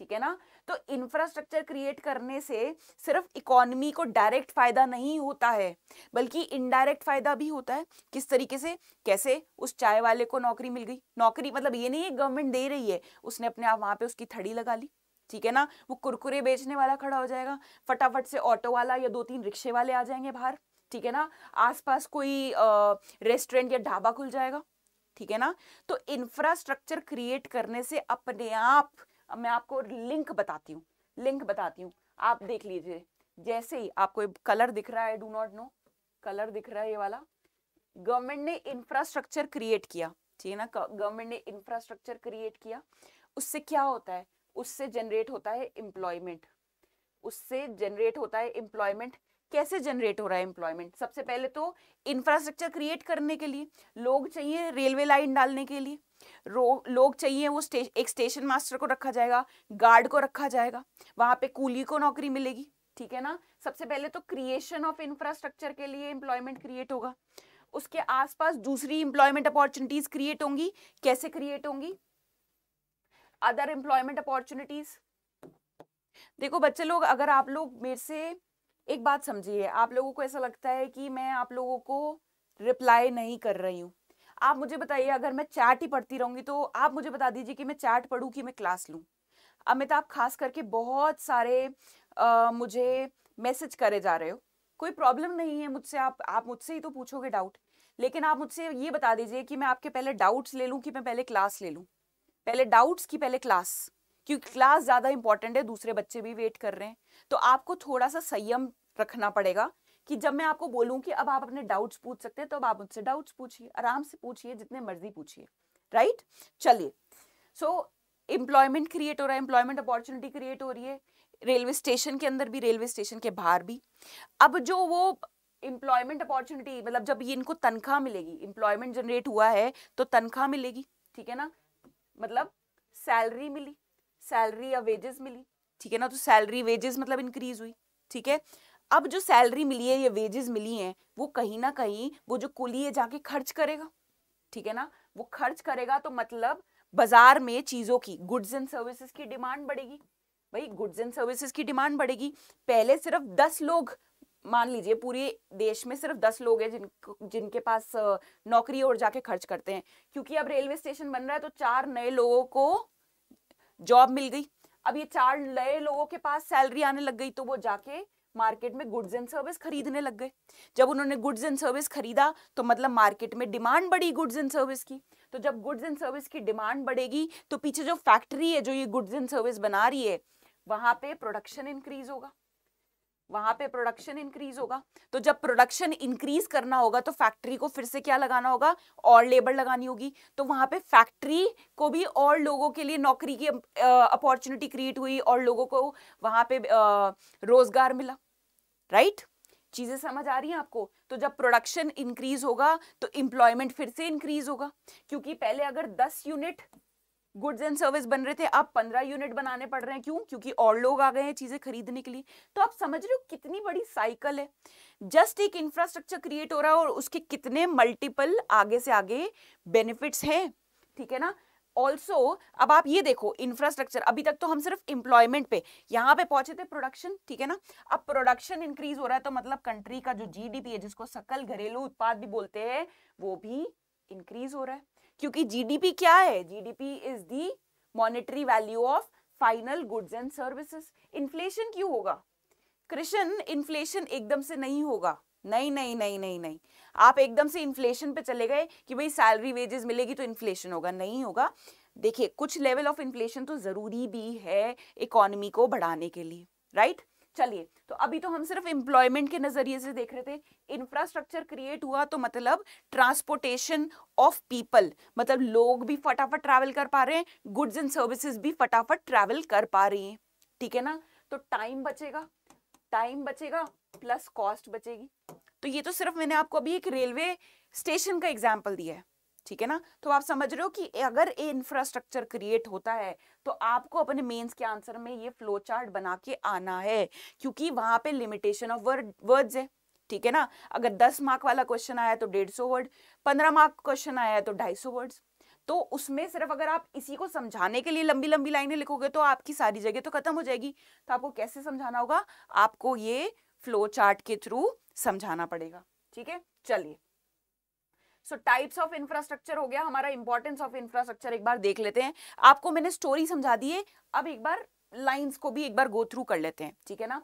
ठीक है ना तो इंफ्रास्ट्रक्चर क्रिएट करने से सिर्फ इकोनॉमी को डायरेक्ट फायदा नहीं होता है बल्कि इनडायरेक्ट फायदा भी होता है किस तरीके से कैसे उस चाय वाले को नौकरी मिल गई नौकरी मतलब ये नहीं है गवर्नमेंट दे रही है उसने अपने आप वहां पे उसकी थड़ी लगा ली ठीक है ना वो कुरकुरे बेचने वाला खड़ा हो जाएगा फटाफट से ऑटो वाला या दो तीन रिक्शे वाले आ जाएंगे बाहर ठीक है ना आसपास कोई रेस्टोरेंट या ढाबा खुल जाएगा ठीक है ना तो इंफ्रास्ट्रक्चर क्रिएट करने से अपने आप अब मैं आपको लिंक बताती हूँ लिंक बताती हूँ आप देख लीजिए जैसे ही आपको कलर दिख रहा है डू नॉट नो कलर दिख रहा है ये वाला गवर्नमेंट ने इंफ्रास्ट्रक्चर क्रिएट किया ठीक है ना गवर्नमेंट ने इंफ्रास्ट्रक्चर क्रिएट किया उससे क्या होता है उससे जनरेट होता है एम्प्लॉयमेंट उससे जनरेट होता है एम्प्लॉयमेंट कैसे जनरेट हो रहा है एम्प्लॉयमेंट सबसे पहले तो इंफ्रास्ट्रक्चर क्रिएट करने के लिए लोग चाहिए रेलवे लाइन डालने के लिए लोग चाहिए वो स्टे, एक स्टेशन मास्टर को रखा जाएगा गार्ड को रखा जाएगा वहां पे कूली को नौकरी मिलेगी ठीक है ना सबसे पहले तो क्रिएशन ऑफ इंफ्रास्ट्रक्चर के लिए एम्प्लॉयमेंट क्रिएट होगा उसके आसपास दूसरी एम्प्लॉयमेंट अपॉर्चुनिटीज क्रिएट होंगी कैसे क्रिएट होंगी अदर एम्प्लॉयमेंट अपॉर्चुनिटीज देखो बच्चे लोग अगर आप लोग मेरे से एक बात समझिए आप लोगों को ऐसा लगता है कि मैं आप लोगों को रिप्लाई नहीं कर रही हूँ आप मुझे बताइए अगर मैं चैट ही पढ़ती रहूंगी तो आप मुझे बता दीजिए कि मैं चैट पढ़ूँ कि मैं क्लास लूँ अमिताभ खास करके बहुत सारे आ, मुझे मैसेज करे जा रहे हो कोई प्रॉब्लम नहीं है मुझसे आप आप मुझसे ही तो पूछोगे डाउट लेकिन आप मुझसे ये बता दीजिए कि मैं आपके पहले डाउट्स ले लूँ कि मैं पहले क्लास ले लूँ पहले डाउट्स की पहले क्लास क्योंकि क्लास ज़्यादा इंपॉर्टेंट है दूसरे बच्चे भी वेट कर रहे हैं तो आपको थोड़ा सा संयम रखना पड़ेगा कि जब मैं आपको बोलूं कि अब आप अपने डाउट्स पूछ सकते हैं तो अब आप उनसे डाउट्स पूछिए आराम से पूछिए जितने मर्जी पूछिए राइट चलिए सो एम्प्लॉयमेंट क्रिएट हो रहा है एम्प्लॉयमेंट अपॉर्चुनिटी क्रिएट हो रही है रेलवे स्टेशन के अंदर भी रेलवे स्टेशन के बाहर भी अब जो वो एम्प्लॉयमेंट अपॉर्चुनिटी मतलब जब ये इनको तनख्वाह मिलेगी एम्प्लॉयमेंट जनरेट हुआ है तो तनख्वाह मिलेगी ठीक है ना मतलब सैलरी मिली सैलरी या वेजेस मिली ठीक है ना तो सैलरी वेजेस मतलब इंक्रीज हुई ठीक है अब जो सैलरी मिली है या वेजेस मिली हैं वो कहीं ना कहीं वो जो कुली है जाके खर्च करेगा ठीक है ना वो खर्च करेगा तो मतलब बाजार में चीज़ों की गुड्स एंड सर्विसेज की डिमांड बढ़ेगी भाई गुड्स एंड सर्विसेज की डिमांड बढ़ेगी पहले सिर्फ दस लोग मान लीजिए पूरे देश में सिर्फ दस लोग हैं जिन जिनके पास नौकरी और जाके खर्च करते हैं क्योंकि अब रेलवे स्टेशन बन रहा है तो चार नए लोगों को जॉब मिल गई अब ये चार नए लोगों के पास सैलरी आने लग गई तो वो जाके मार्केट में गुड्स एंड सर्विस खरीदने लग गए जब उन्होंने गुड्स एंड सर्विस खरीदा तो मतलब मार्केट में डिमांड बढ़ी गुड्स एंड सर्विस की तो जब गुड्स एंड सर्विस की डिमांड बढ़ेगी तो पीछे जो फैक्ट्री है जो ये गुड्स एंड सर्विस बना रही है वहां पे प्रोडक्शन इंक्रीज होगा वहां पे प्रोडक्शन इंक्रीज होगा तो जब प्रोडक्शन इंक्रीज करना होगा तो फैक्ट्री को फिर से क्या लगाना होगा और लेबर लगानी होगी तो वहां पे फैक्ट्री को भी और लोगों के लिए नौकरी की अपॉर्चुनिटी क्रिएट हुई और लोगों को वहां पे रोजगार मिला राइट चीजें समझ आ रही हैं आपको तो जब प्रोडक्शन इंक्रीज होगा तो इंप्लॉयमेंट फिर से इंक्रीज होगा क्योंकि पहले अगर 10 यूनिट गुड्स एंड सर्विस बन रहे थे अब पंद्रह यूनिट बनाने पड़ रहे हैं क्यों क्योंकि और लोग आ गए हैं चीज़ें खरीदने के लिए तो आप समझ रहे हो कितनी बड़ी साइकिल है जस्ट एक इंफ्रास्ट्रक्चर क्रिएट हो रहा है और उसके कितने मल्टीपल आगे से आगे बेनिफिट्स हैं ठीक है ना ऑल्सो अब आप ये देखो इंफ्रास्ट्रक्चर अभी तक तो हम सिर्फ एम्प्लॉयमेंट पे यहाँ पे पहुंचे थे प्रोडक्शन ठीक है ना अब प्रोडक्शन इंक्रीज हो रहा है तो मतलब कंट्री का जो जी है जिसको सकल घरेलू उत्पाद भी बोलते हैं वो भी इंक्रीज हो रहा है क्योंकि जीडीपी क्या है GDP is the monetary value of final goods and services inflation क्यों होगा कृष्ण इन्फ्लेशन एकदम से नहीं होगा नहीं नहीं नहीं नहीं नहीं आप एकदम से इन्फ्लेशन पे चले गए कि भाई सैलरी वेजेस मिलेगी तो इन्फ्लेशन होगा नहीं होगा देखिए कुछ लेवल ऑफ इन्फ्लेशन तो ज़रूरी भी है इकोनॉमी को बढ़ाने के लिए राइट चलिए तो अभी तो हम सिर्फ एम्प्लॉयमेंट के नज़रिए से देख रहे थे इंफ्रास्ट्रक्चर क्रिएट हुआ तो मतलब ट्रांसपोर्टेशन ऑफ पीपल मतलब लोग भी फटाफट ट्रैवल कर पा रहे हैं गुड्स एंड सर्विसेज भी फटाफट ट्रैवल कर पा रही हैं ठीक है ना तो टाइम बचेगा टाइम बचेगा प्लस कॉस्ट बचेगी तो ये तो सिर्फ मैंने आपको अभी एक रेलवे स्टेशन का एग्जाम्पल दिया है ठीक है ना तो आप समझ रहे हो कि अगर ये इंफ्रास्ट्रक्चर क्रिएट होता है तो आपको अपने मेंस के आंसर में ये फ्लो चार्ट बना के आना है क्योंकि वहां पे लिमिटेशन ऑफ वर्ड वर्ड्स है ठीक है ना अगर 10 मार्क वाला क्वेश्चन आया तो डेढ़ सौ वर्ड 15 मार्क क्वेश्चन आया तो ढाई सौ वर्ड्स तो उसमें सिर्फ अगर आप इसी को समझाने के लिए लंबी लंबी लाइने लिखोगे तो आपकी सारी जगह तो खत्म हो जाएगी तो आपको कैसे समझाना होगा आपको ये फ्लो चार्ट के थ्रू समझाना पड़ेगा ठीक है चलिए सो टाइप्स ऑफ इंफ्रास्ट्रक्चर हो गया हमारा इंपॉर्टेंस ऑफ इंफ्रास्ट्रक्चर एक बार देख लेते हैं आपको मैंने स्टोरी समझा दी है अब एक बार लाइंस को भी एक बार गो थ्रू कर लेते हैं ठीक है ना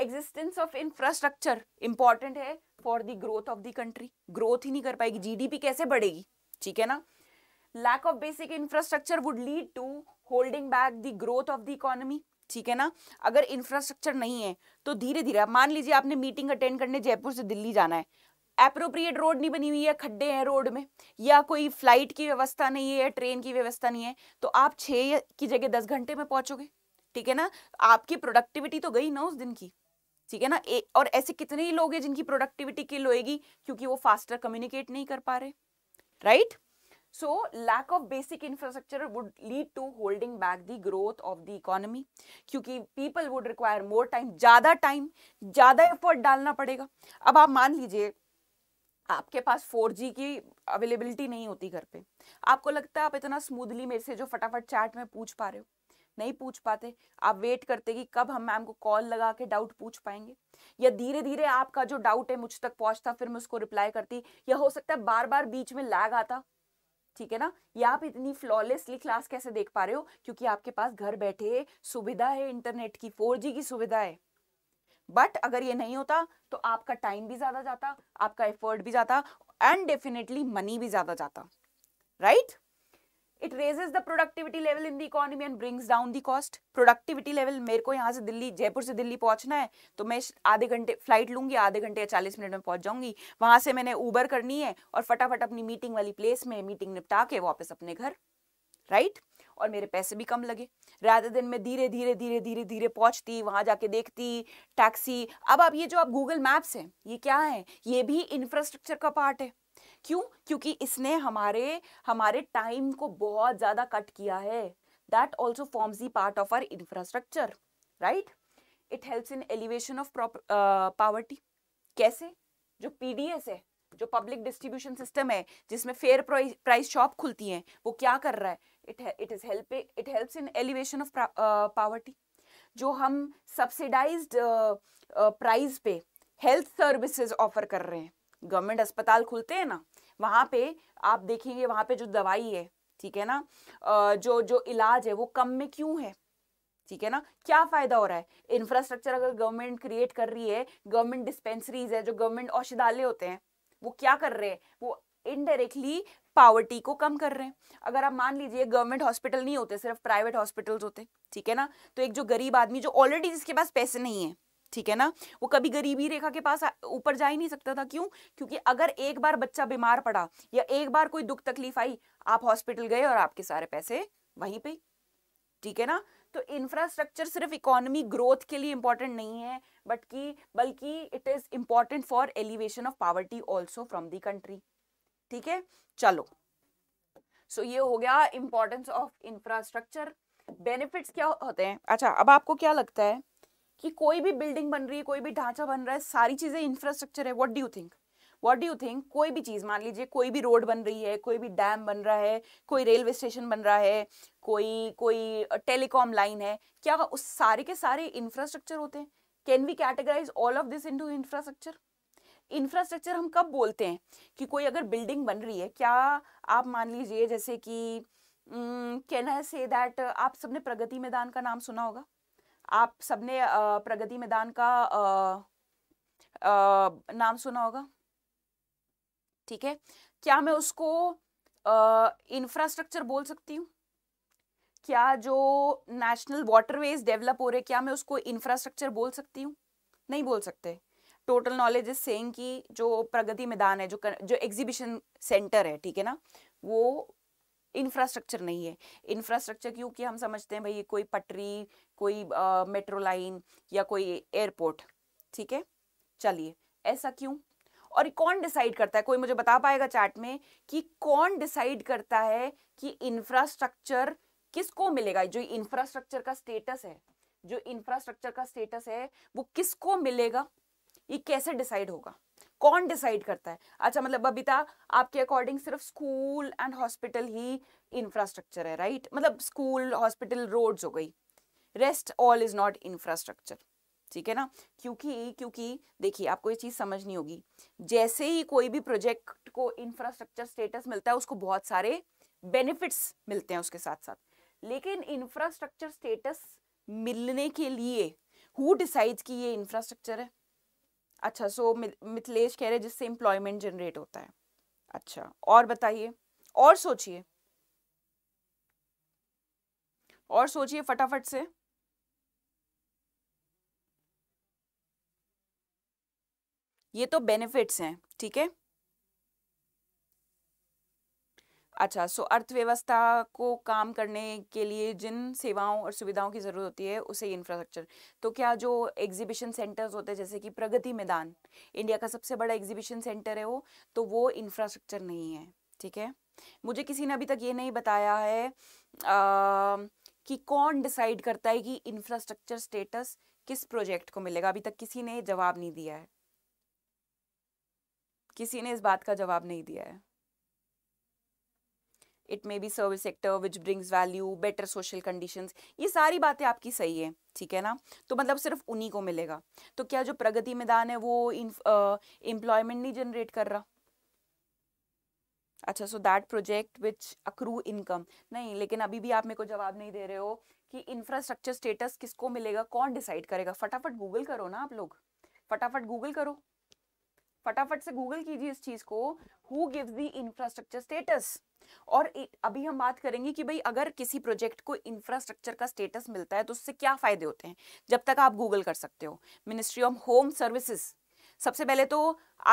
एग्जिस्टेंस ऑफ इंफ्रास्ट्रक्चर इंपॉर्टेंट है for the growth of the country growth ही नहीं कर पाएगी जीडीपी कैसे बढ़ेगी ठीक है ना lack of basic infrastructure would lead to holding back the growth of the economy ठीक है ना अगर इंफ्रास्ट्रक्चर नहीं है तो धीरे धीरे मान लीजिए आपने मीटिंग अटेंड करने जयपुर से दिल्ली जाना है अप्रोप्रिएट रोड नहीं बनी हुई है खड्डे हैं रोड में या कोई फ्लाइट की व्यवस्था नहीं है ट्रेन की व्यवस्था नहीं है तो आप छः की जगह दस घंटे में पहुंचोगे ठीक है ना आपकी प्रोडक्टिविटी तो गई ना उस दिन की ठीक है ना ए, और ऐसे कितने ही लोग हैं जिनकी प्रोडक्टिविटी किल होएगी क्योंकि वो फास्टर कम्युनिकेट नहीं कर पा रहे right so lack of basic infrastructure would lead to holding back the growth of the economy क्योंकि people would require more time ज़्यादा टाइम ज़्यादा एफर्ट डालना पड़ेगा अब आप मान लीजिए आपके पास 4G की अवेलेबिलिटी नहीं होती घर पे आपको लगता है आप इतना स्मूदली मेरे से जो फटाफट चैट में पूछ पा रहे हो नहीं पूछ पाते आप वेट करते कि कब हम मैम को कॉल लगा के डाउट पूछ पाएंगे या धीरे धीरे आपका जो डाउट है मुझ तक पहुंचता फिर मैं उसको रिप्लाई करती या हो सकता है बार बार बीच में लैग आता ठीक है ना या आप इतनी फ्लॉलेसली क्लास कैसे देख पा रहे हो क्योंकि आपके पास घर बैठे सुविधा है इंटरनेट की फोर की सुविधा है बट अगर ये नहीं होता तो आपका टाइम भी ज़्यादा जाता आपका एफर्ट भी जाता एंड डेफिनेटली मनी भी ज़्यादा जाता right it raises the productivity level in the economy and brings down the cost productivity level मेरे को यहाँ से दिल्ली जयपुर से दिल्ली पहुंचना है तो मैं आधे घंटे फ्लाइट लूंगी आधे घंटे या चालीस मिनट में पहुंच जाऊंगी वहां से मैंने ऊबर करनी है और फटाफट अपनी मीटिंग वाली प्लेस में मीटिंग निपटा के वापस अपने घर राइट right? और मेरे पैसे भी कम लगे राधर दिन मैं धीरे धीरे धीरे धीरे धीरे पहुंचती वहां जाके देखती टैक्सी अब आप ये जो आप गूगल मैप्स हैं ये क्या है ये भी इंफ्रास्ट्रक्चर का पार्ट है क्यों क्योंकि इसने हमारे हमारे टाइम को बहुत ज़्यादा कट किया है that also forms the part of our infrastructure right it helps in elevation of poverty कैसे जो पीडीएस है जो पब्लिक डिस्ट्रीब्यूशन सिस्टम है जिसमें फेयर प्राइस शॉप खुलती हैं वो क्या कर रहा है it it is helping it helps in elevation of uh, जो हम सब्सिडाइज प्राइस uh, uh, पे हेल्थ सर्विसेज ऑफर कर रहे हैं गवर्नमेंट अस्पताल खुलते हैं ना वहाँ पे आप देखेंगे वहाँ पे जो दवाई है ठीक है ना uh, जो जो इलाज है वो कम में क्यों है ठीक है ना क्या फायदा हो रहा है इंफ्रास्ट्रक्चर अगर गवर्नमेंट क्रिएट कर रही है गवर्नमेंट डिस्पेंसरीज है जो गवर्नमेंट औषधालय होते हैं वो क्या कर रहे हैं वो इनडायरेक्टली पावर्टी को कम कर रहे हैं अगर आप मान लीजिए गवर्नमेंट हॉस्पिटल नहीं होते सिर्फ प्राइवेट हॉस्पिटल्स होते ठीक है ना तो एक जो गरीब आदमी जो ऑलरेडी जिसके पास पैसे नहीं है ठीक है ना वो कभी गरीबी रेखा के पास ऊपर जा ही नहीं सकता था क्यों क्योंकि अगर एक बार बच्चा बीमार पड़ा या एक बार कोई दुख तकलीफ आई आप हॉस्पिटल गए और आपके सारे पैसे वहीं पे ठीक है ना तो इंफ्रास्ट्रक्चर सिर्फ इकोनॉमी ग्रोथ के लिए इंपॉर्टेंट नहीं है बट की बल्कि it is important for elevation of poverty also from the country ठीक है चलो सो so, ये हो गया इंपॉर्टेंस ऑफ इंफ्रास्ट्रक्चर बेनिफिट्स क्या होते हैं अच्छा अब आपको क्या लगता है कि कोई भी बिल्डिंग बन रही है कोई भी ढांचा बन रहा है सारी चीज़ें इंफ्रास्ट्रक्चर है what do you think what do you think कोई भी चीज़ मान लीजिए कोई भी रोड बन रही है कोई भी डैम बन रहा है कोई रेलवे स्टेशन बन रहा है कोई कोई टेलीकॉम लाइन है क्या उस सारे के सारे इंफ्रास्ट्रक्चर होते हैं can we categorize all of this into infrastructure infrastructure हम कब बोलते हैं कि कोई अगर बिल्डिंग बन रही है क्या आप मान लीजिए जैसे कि कैन आई से दैट आप सबने प्रगति मैदान का नाम सुना होगा आप सबने प्रगति मैदान का आ, आ, नाम सुना होगा ठीक है क्या मैं उसको इंफ्रास्ट्रक्चर बोल सकती हूँ क्या जो नेशनल वाटरवेज डेवलप हो रहे क्या मैं उसको इंफ्रास्ट्रक्चर बोल सकती हूँ नहीं बोल सकते टोटल नॉलेज इज सेइंग कि जो प्रगति मैदान है जो जो एग्जीबिशन सेंटर है ठीक है ना वो इंफ्रास्ट्रक्चर नहीं है इंफ्रास्ट्रक्चर क्योंकि हम समझते हैं भाई कोई पटरी कोई मेट्रो लाइन या कोई एयरपोर्ट ठीक है चलिए ऐसा क्यों और कौन डिसाइड करता है कोई मुझे बता पाएगा चैट में कि कौन डिसाइड करता है कि इंफ्रास्ट्रक्चर किसको मिलेगा जो इंफ्रास्ट्रक्चर का स्टेटस है जो इंफ्रास्ट्रक्चर का स्टेटस है वो किसको मिलेगा ये कैसे डिसाइड होगा कौन डिसाइड करता है अच्छा मतलब बबीता आपके अकॉर्डिंग सिर्फ स्कूल एंड हॉस्पिटल ही इंफ्रास्ट्रक्चर है राइट right? मतलब स्कूल हॉस्पिटल रोड्स हो गई rest all is not infrastructure ठीक है ना क्योंकि क्योंकि देखिए आपको ये चीज़ समझनी होगी जैसे ही कोई भी प्रोजेक्ट को इंफ्रास्ट्रक्चर स्टेटस मिलता है उसको बहुत सारे बेनिफिट्स मिलते हैं उसके साथ साथ लेकिन इंफ्रास्ट्रक्चर स्टेटस मिलने के लिए हु डिसाइड्स कि ये इंफ्रास्ट्रक्चर है अच्छा सो मिथिलेश कह रहे जिससे एम्प्लॉयमेंट जनरेट होता है अच्छा और बताइए और सोचिए और सोचिए फटाफट से ये तो बेनिफिट्स हैं ठीक है अच्छा सो अर्थव्यवस्था को काम करने के लिए जिन सेवाओं और सुविधाओं की ज़रूरत होती है उसे इंफ्रास्ट्रक्चर तो क्या जो एग्जीबिशन सेंटर्स होते हैं जैसे कि प्रगति मैदान इंडिया का सबसे बड़ा एग्जीबिशन सेंटर है वो तो वो इंफ्रास्ट्रक्चर नहीं है ठीक है मुझे किसी ने अभी तक ये नहीं बताया है आ, कि कौन डिसाइड करता है कि इंफ्रास्ट्रक्चर स्टेटस किस प्रोजेक्ट को मिलेगा अभी तक किसी ने जवाब नहीं दिया है किसी ने इस बात का जवाब नहीं दिया है it may be service sector which brings value better social condition ये सारी बातें आपकी सही है ठीक है ना तो मतलब सिर्फ उन्हीं को मिलेगा तो क्या जो प्रगति मैदान है वो इम्प्लॉयमेंट uh, नहीं जनरेट कर रहा अच्छा so that project which accrue income नहीं लेकिन अभी भी आप मेरे को जवाब नहीं दे रहे हो कि इंफ्रास्ट्रक्चर स्टेटस किसको मिलेगा कौन डिसाइड करेगा फटाफट गूगल करो ना आप लोग फटाफट गूगल करो फटाफट से गूगल कीजिए इस चीज को who gives the infrastructure status और अभी हम बात करेंगे कि भाई अगर किसी प्रोजेक्ट को इंफ्रास्ट्रक्चर का स्टेटस मिलता है तो उससे क्या फायदे होते हैं जब तक आप गूगल कर सकते हो मिनिस्ट्री ऑफ होम सर्विसेज सबसे पहले तो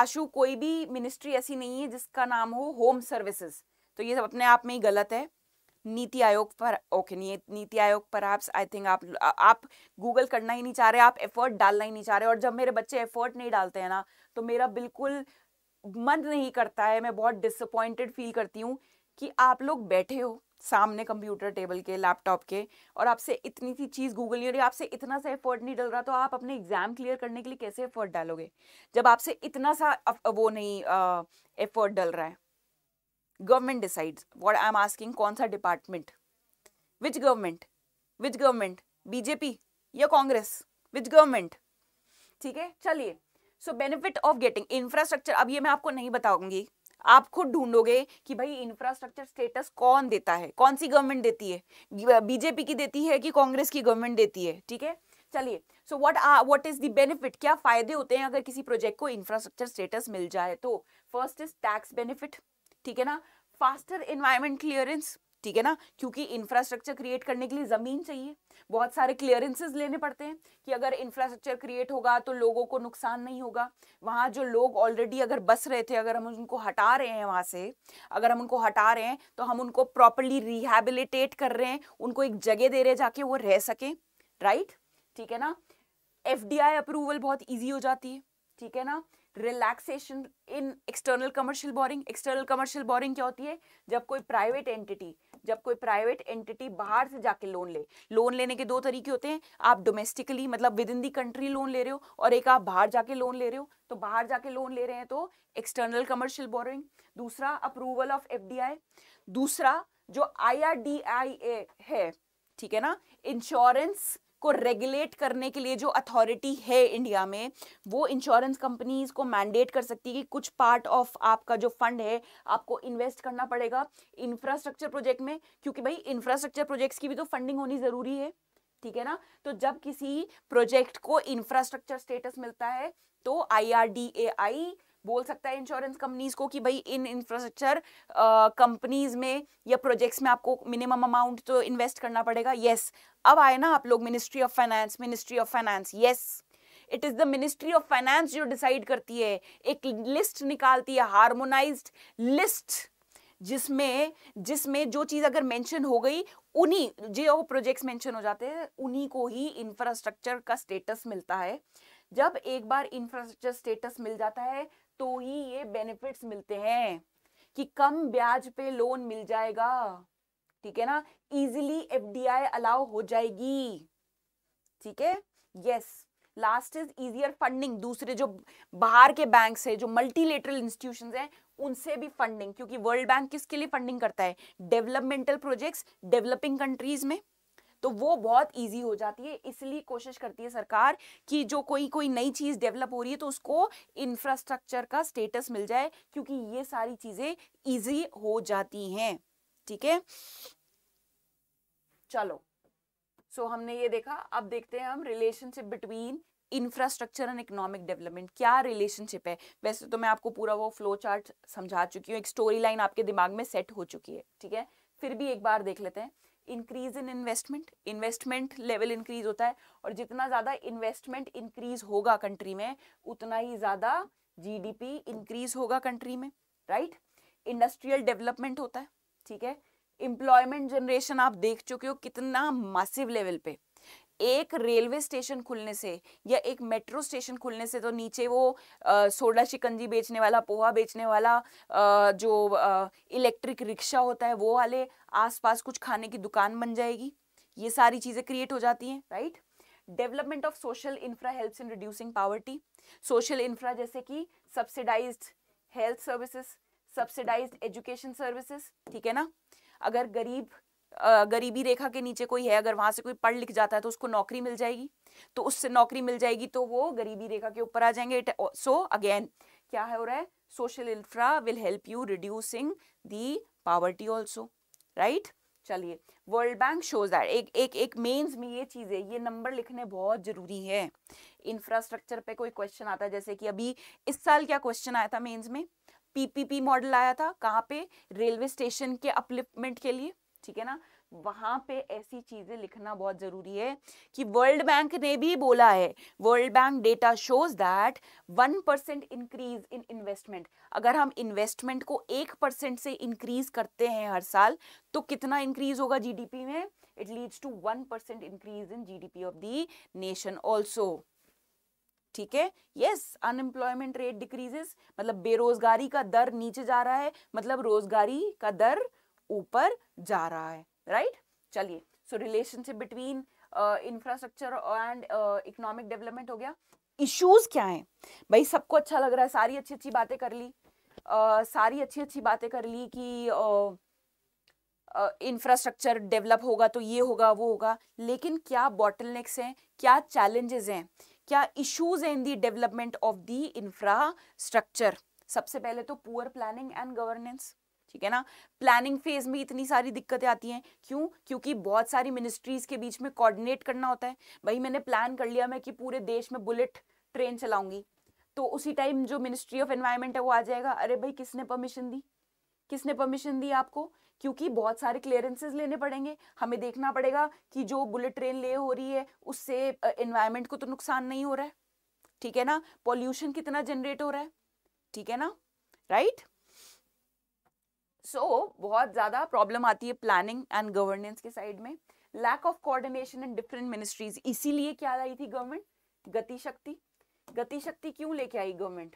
आशु कोई भी मिनिस्ट्री ऐसी नहीं है जिसका नाम हो होम सर्विसेज तो ये सब अपने आप में ही गलत है नीति आयोग पर ओके नीति आयोग पर आप आई थिंक आप आप गूगल करना ही नहीं चाह रहे आप एफर्ट डालना ही नहीं चाह रहे और जब मेरे बच्चे एफर्ट नहीं डालते हैं ना तो मेरा बिल्कुल मन नहीं करता है मैं बहुत डिसअपॉइंटेड फील करती हूँ कि आप लोग बैठे हो सामने कंप्यूटर टेबल के लैपटॉप के और आपसे इतनी सी चीज़ गूगल नहीं हो रही आपसे इतना सा एफर्ट नहीं डल रहा तो आप अपने एग्ज़ाम क्लियर करने के लिए कैसे एफर्ट डालोगे जब आपसे इतना सा वो नहीं एफर्ट डल रहा है government decides what I am asking कौन सा department which government which government BJP या कांग्रेस विच गवर्नमेंट ठीक है चलिए so benefit of getting infrastructure अब ये मैं आपको नहीं बताऊंगी आप खुद ढूंढोगे कि भाई इंफ्रास्ट्रक्चर स्टेटस कौन देता है कौन सी गवर्नमेंट देती है बीजेपी की देती है कि कांग्रेस की गवर्नमेंट देती है ठीक है चलिए so what what is the benefit क्या फायदे होते हैं अगर किसी प्रोजेक्ट को इंफ्रास्ट्रक्चर स्टेटस मिल जाए तो फर्स्ट इज टैक्स बेनिफिट ठीक है ना फास्टर इन्वायरमेंट क्लियरेंस ठीक है ना क्योंकि इंफ्रास्ट्रक्चर क्रिएट करने के लिए ज़मीन चाहिए बहुत सारे क्लियरेंसेज लेने पड़ते हैं कि अगर इंफ्रास्ट्रक्चर क्रिएट होगा तो लोगों को नुकसान नहीं होगा वहाँ जो लोग ऑलरेडी अगर बस रहे थे अगर हम उनको हटा रहे हैं वहाँ से अगर हम उनको हटा रहे हैं तो हम उनको प्रॉपरली रिहेबिलिटेट कर रहे हैं उनको एक जगह दे रहे जाके वो रह सकें राइट ठीक है ना एफ अप्रूवल बहुत ईजी हो जाती है ठीक है ना relaxation in external commercial borrowing external commercial borrowing क्या होती है जब कोई प्राइवेट एंटिटी जब कोई प्राइवेट एंटिटी बाहर से जाके लोन ले लोन लेने के दो तरीके होते हैं आप डोमेस्टिकली मतलब within the country loan ले रहे हो और एक आप बाहर जाके लोन ले रहे हो तो बाहर जाके लोन ले रहे हैं तो एक्सटर्नल कमर्शियल बोरिंग दूसरा अप्रूवल ऑफ एफ दूसरा जो आई है ठीक है ना इंश्योरेंस को रेगुलेट करने के लिए जो अथॉरिटी है इंडिया में वो इंश्योरेंस कंपनीज को मैंडेट कर सकती है कि कुछ पार्ट ऑफ आपका जो फंड है आपको इन्वेस्ट करना पड़ेगा इंफ्रास्ट्रक्चर प्रोजेक्ट में क्योंकि भाई इंफ्रास्ट्रक्चर प्रोजेक्ट्स की भी तो फंडिंग होनी ज़रूरी है ठीक है ना तो जब किसी प्रोजेक्ट को इंफ्रास्ट्रक्चर स्टेटस मिलता है तो आई आर डी ए आई बोल सकता है इंश्योरेंस कंपनीज को कि भाई इन इंफ्रास्ट्रक्चर कंपनीज में या प्रोजेक्ट्स में आपको मिनिमम अमाउंट तो इन्वेस्ट करना पड़ेगा यस yes. अब आए ना आप लोग ministry of finance ministry of finance yes it is the ministry of finance जो डिसाइड करती है एक लिस्ट निकालती है हारमोनाइज लिस्ट जिसमें जिसमें जो चीज़ अगर मेंशन हो गई उन्हीं जो प्रोजेक्ट्स मेंशन हो जाते हैं उन्हीं को ही इंफ्रास्ट्रक्चर का स्टेटस मिलता है जब एक बार इंफ्रास्ट्रक्चर स्टेटस मिल जाता है तो ही ये बेनिफिट्स मिलते हैं कि कम ब्याज पे लोन मिल जाएगा ठीक है ना इजीली आई अलाउ हो जाएगी ठीक है yes last is easier funding दूसरे जो बाहर के बैंक है जो मल्टीलेटरल इंस्टीट्यूशन हैं उनसे भी फंडिंग क्योंकि वर्ल्ड बैंक किसके लिए फंडिंग करता है डेवलपमेंटल प्रोजेक्ट्स डेवलपिंग कंट्रीज में तो वो बहुत ईजी हो जाती है इसलिए कोशिश करती है सरकार कि जो कोई कोई नई चीज़ डेवलप हो रही है तो उसको इंफ्रास्ट्रक्चर का स्टेटस मिल जाए क्योंकि ये सारी चीज़ें ईजी हो जाती हैं ठीक है चलो सो so, हमने ये देखा अब देखते हैं हम relationship between infrastructure and economic development क्या रिलेशनशिप है वैसे तो मैं आपको पूरा वो फ्लो चार्ट समझा चुकी हूँ एक स्टोरी लाइन आपके दिमाग में सेट हो चुकी है ठीक है फिर भी एक बार देख लेते हैं increase in investment investment level increase होता है और जितना ज़्यादा इन्वेस्टमेंट इंक्रीज होगा कंट्री में उतना ही ज़्यादा जीडीपी इंक्रीज होगा कंट्री में राइट इंडस्ट्रियल डेवलपमेंट होता है ठीक है एम्प्लॉयमेंट जनरेशन आप देख चुके हो कितना मासिव लेवल पे एक रेलवे स्टेशन खुलने से या एक मेट्रो स्टेशन खुलने से तो नीचे वो आ, सोडा शिकंजी बेचने वाला पोहा बेचने वाला आ, जो इलेक्ट्रिक रिक्शा होता है वो वाले आसपास कुछ खाने की दुकान बन जाएगी ये सारी चीज़ें क्रिएट हो जाती हैं right development of social infra help in reducing poverty social infra जैसे कि subsidize health services subsidize education services ठीक है ना अगर गरीब गरीबी रेखा के नीचे कोई है अगर वहां से कोई पढ़ लिख जाता है तो उसको नौकरी मिल जाएगी तो उससे नौकरी मिल जाएगी तो वो गरीबी रेखा के ऊपर आ जाएंगे सो अगेन क्या है हो रहा है social infra will help you reducing the poverty also right चलिए वर्ल्ड बैंक शोज दैट एक एक एक मेंस में ये चीज़ है ये नंबर लिखने बहुत ज़रूरी है इंफ्रास्ट्रक्चर पे कोई क्वेश्चन आता है जैसे कि अभी इस साल क्या क्वेश्चन आया था मेंस में पीपीपी मॉडल आया था कहाँ पे रेलवे स्टेशन के अपलिफ्टमेंट के लिए ठीक है ना वहां पे ऐसी चीज़ें लिखना बहुत ज़रूरी है कि वर्ल्ड बैंक ने भी बोला है World Bank data shows that one percent increase in investment अगर हम इन्वेस्टमेंट को एक परसेंट से इंक्रीज करते हैं हर साल तो कितना इंक्रीज होगा जीडीपी में it leads to one percent increase in GDP of the nation also ठीक है यस अनएम्प्लॉयमेंट रेट डिक्रीजेस मतलब बेरोजगारी का दर नीचे जा रहा है मतलब रोजगारी का दर ऊपर जा रहा है राइट चलिए so relationship between infrastructure and economic development हो गया इश्यूज क्या हैं भाई सबको अच्छा लग रहा है सारी अच्छी अच्छी बातें कर ली uh, सारी अच्छी अच्छी बातें कर ली कि इंफ्रास्ट्रक्चर uh, डेवलप uh, होगा तो ये होगा वो होगा लेकिन क्या बॉटलनेक्स हैं क्या चैलेंजेस हैं क्या इश्यूज हैं in the development of the infrastructure सबसे पहले तो पुअर प्लानिंग एंड गवर्नेंस ठीक है ना प्लानिंग फेज में इतनी सारी दिक्कतें आती हैं क्यों क्योंकि बहुत सारी मिनिस्ट्रीज के बीच में कोऑर्डिनेट करना होता है भाई मैंने प्लान कर लिया मैं कि पूरे देश में बुलेट ट्रेन चलाऊंगी तो उसी टाइम जो मिनिस्ट्री ऑफ एनवायरमेंट है वो आ जाएगा अरे भाई किसने परमिशन दी किसने परमिशन दी आपको क्योंकि बहुत सारे क्लियरेंसेज लेने पड़ेंगे हमें देखना पड़ेगा कि जो बुलेट ट्रेन ले हो रही है उससे एनवायरमेंट को तो नुकसान नहीं हो रहा है ठीक है ना पॉल्यूशन कितना जनरेट हो रहा है ठीक है ना राइट right? सो so, बहुत ज़्यादा प्रॉब्लम आती है प्लानिंग एंड गवर्नेंस के साइड में lack of coordination in different ministries इसीलिए क्या लाई थी गवर्नमेंट गतिशक्ति गतिशक्ति क्यों लेके आई गवर्नमेंट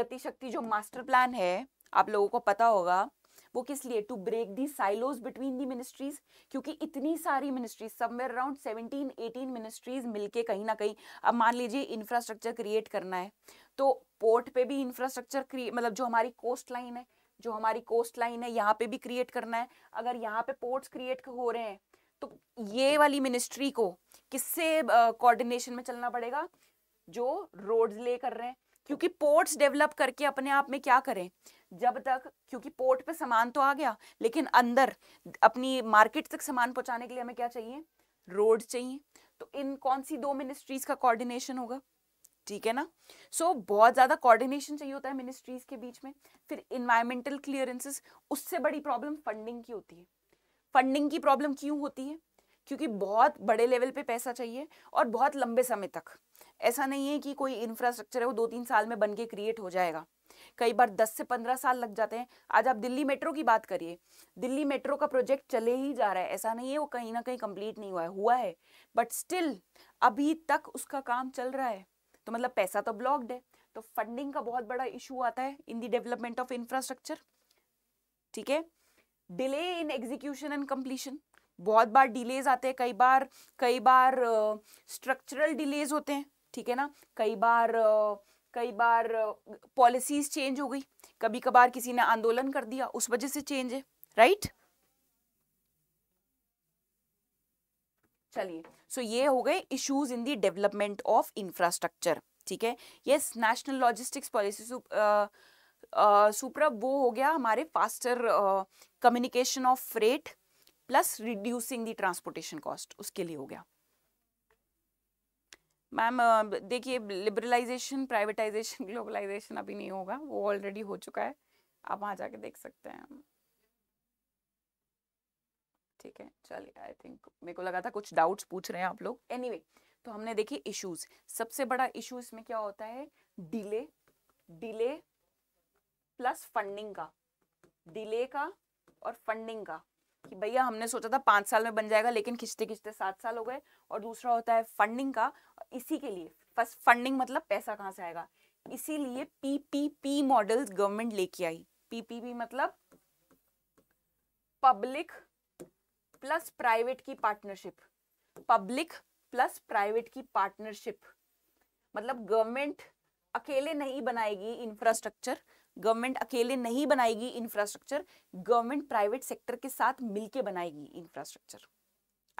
गतिशक्ति जो मास्टर प्लान है आप लोगों को पता होगा वो किस लिए to break the silos between the ministries क्योंकि इतनी सारी मिनिस्ट्रीज समवेयर अराउंड 17 18 मिनिस्ट्रीज मिलके कहीं ना कहीं अब मान लीजिए इंफ्रास्ट्रक्चर क्रिएट करना है तो पोर्ट पे भी इंफ्रास्ट्रक्चर मतलब जो हमारी कोस्ट लाइन है जो हमारी कोस्ट लाइन है यहाँ पे भी क्रिएट करना है अगर यहाँ पे पोर्ट्स क्रिएट हो रहे हैं तो ये वाली मिनिस्ट्री को किससे कोऑर्डिनेशन में चलना पड़ेगा जो रोड्स ले कर रहे हैं क्योंकि पोर्ट्स डेवलप करके अपने आप में क्या करें जब तक क्योंकि पोर्ट पे सामान तो आ गया लेकिन अंदर अपनी मार्केट तक सामान पहुंचाने के लिए हमें क्या चाहिए रोड चाहिए तो इन कौन सी दो मिनिस्ट्रीज का कोऑर्डिनेशन होगा ठीक है ना सो so, बहुत ज़्यादा कोऑर्डिनेशन चाहिए होता है मिनिस्ट्रीज के बीच में फिर इन्वायरमेंटल क्लियरेंसेस उससे बड़ी प्रॉब्लम फंडिंग की होती है फंडिंग की प्रॉब्लम क्यों होती है क्योंकि बहुत बड़े लेवल पे पैसा चाहिए और बहुत लंबे समय तक ऐसा नहीं है कि कोई इंफ्रास्ट्रक्चर है वो दो तीन साल में बन के क्रिएट हो जाएगा कई बार दस से पंद्रह साल लग जाते हैं आज आप दिल्ली मेट्रो की बात करिए दिल्ली मेट्रो का प्रोजेक्ट चले ही जा रहा है ऐसा नहीं है वो कहीं ना कहीं कंप्लीट नहीं हुआ है हुआ है बट स्टिल अभी तक उसका काम चल रहा है तो मतलब पैसा तो ब्लॉक्ड है तो फंडिंग का बहुत बड़ा इशू आता है in the development of infrastructure ठीक है delay in execution and completion बहुत बार डिलेज आते हैं कई बार कई बार स्ट्रक्चरल uh, डिलेज होते हैं ठीक है ना कई बार uh, कई बार पॉलिसीज uh, चेंज हो गई कभी कभार किसी ने आंदोलन कर दिया उस वजह से चेंज है राइट right? चलिए सो ये हो गए issues in the development of infrastructure ठीक है यस नेशनल लॉजिस्टिक्स पॉलिसी सुप्रा वो हो गया हमारे faster communication of freight plus reducing the transportation cost उसके लिए हो गया मैम देखिए लिबरलाइजेशन प्राइवेटाइजेशन ग्लोबलाइजेशन अभी नहीं होगा वो ऑलरेडी हो चुका है आप वहाँ जाके देख सकते हैं ठीक है चलिए आई थिंक मेरे को लगा था कुछ डाउट्स पूछ रहे हैं आप लोग एनी anyway, तो हमने देखे इश्यूज सबसे बड़ा इशू इसमें क्या होता है डिले डिले प्लस फंडिंग का डिले का और फंडिंग का कि भैया हमने सोचा था पांच साल में बन जाएगा लेकिन खिंचते खिंचते सात साल हो गए और दूसरा होता है फंडिंग का इसी के लिए फर्स्ट फंडिंग मतलब पैसा कहाँ से आएगा इसीलिए पीपीपी मॉडल गवर्नमेंट लेके आई पीपीपी मतलब पब्लिक प्लस प्राइवेट की पार्टनरशिप पब्लिक प्लस प्राइवेट की पार्टनरशिप मतलब गवर्नमेंट अकेले नहीं बनाएगी इंफ्रास्ट्रक्चर गवर्नमेंट अकेले नहीं बनाएगी इंफ्रास्ट्रक्चर गवर्नमेंट प्राइवेट सेक्टर के साथ मिलके बनाएगी इंफ्रास्ट्रक्चर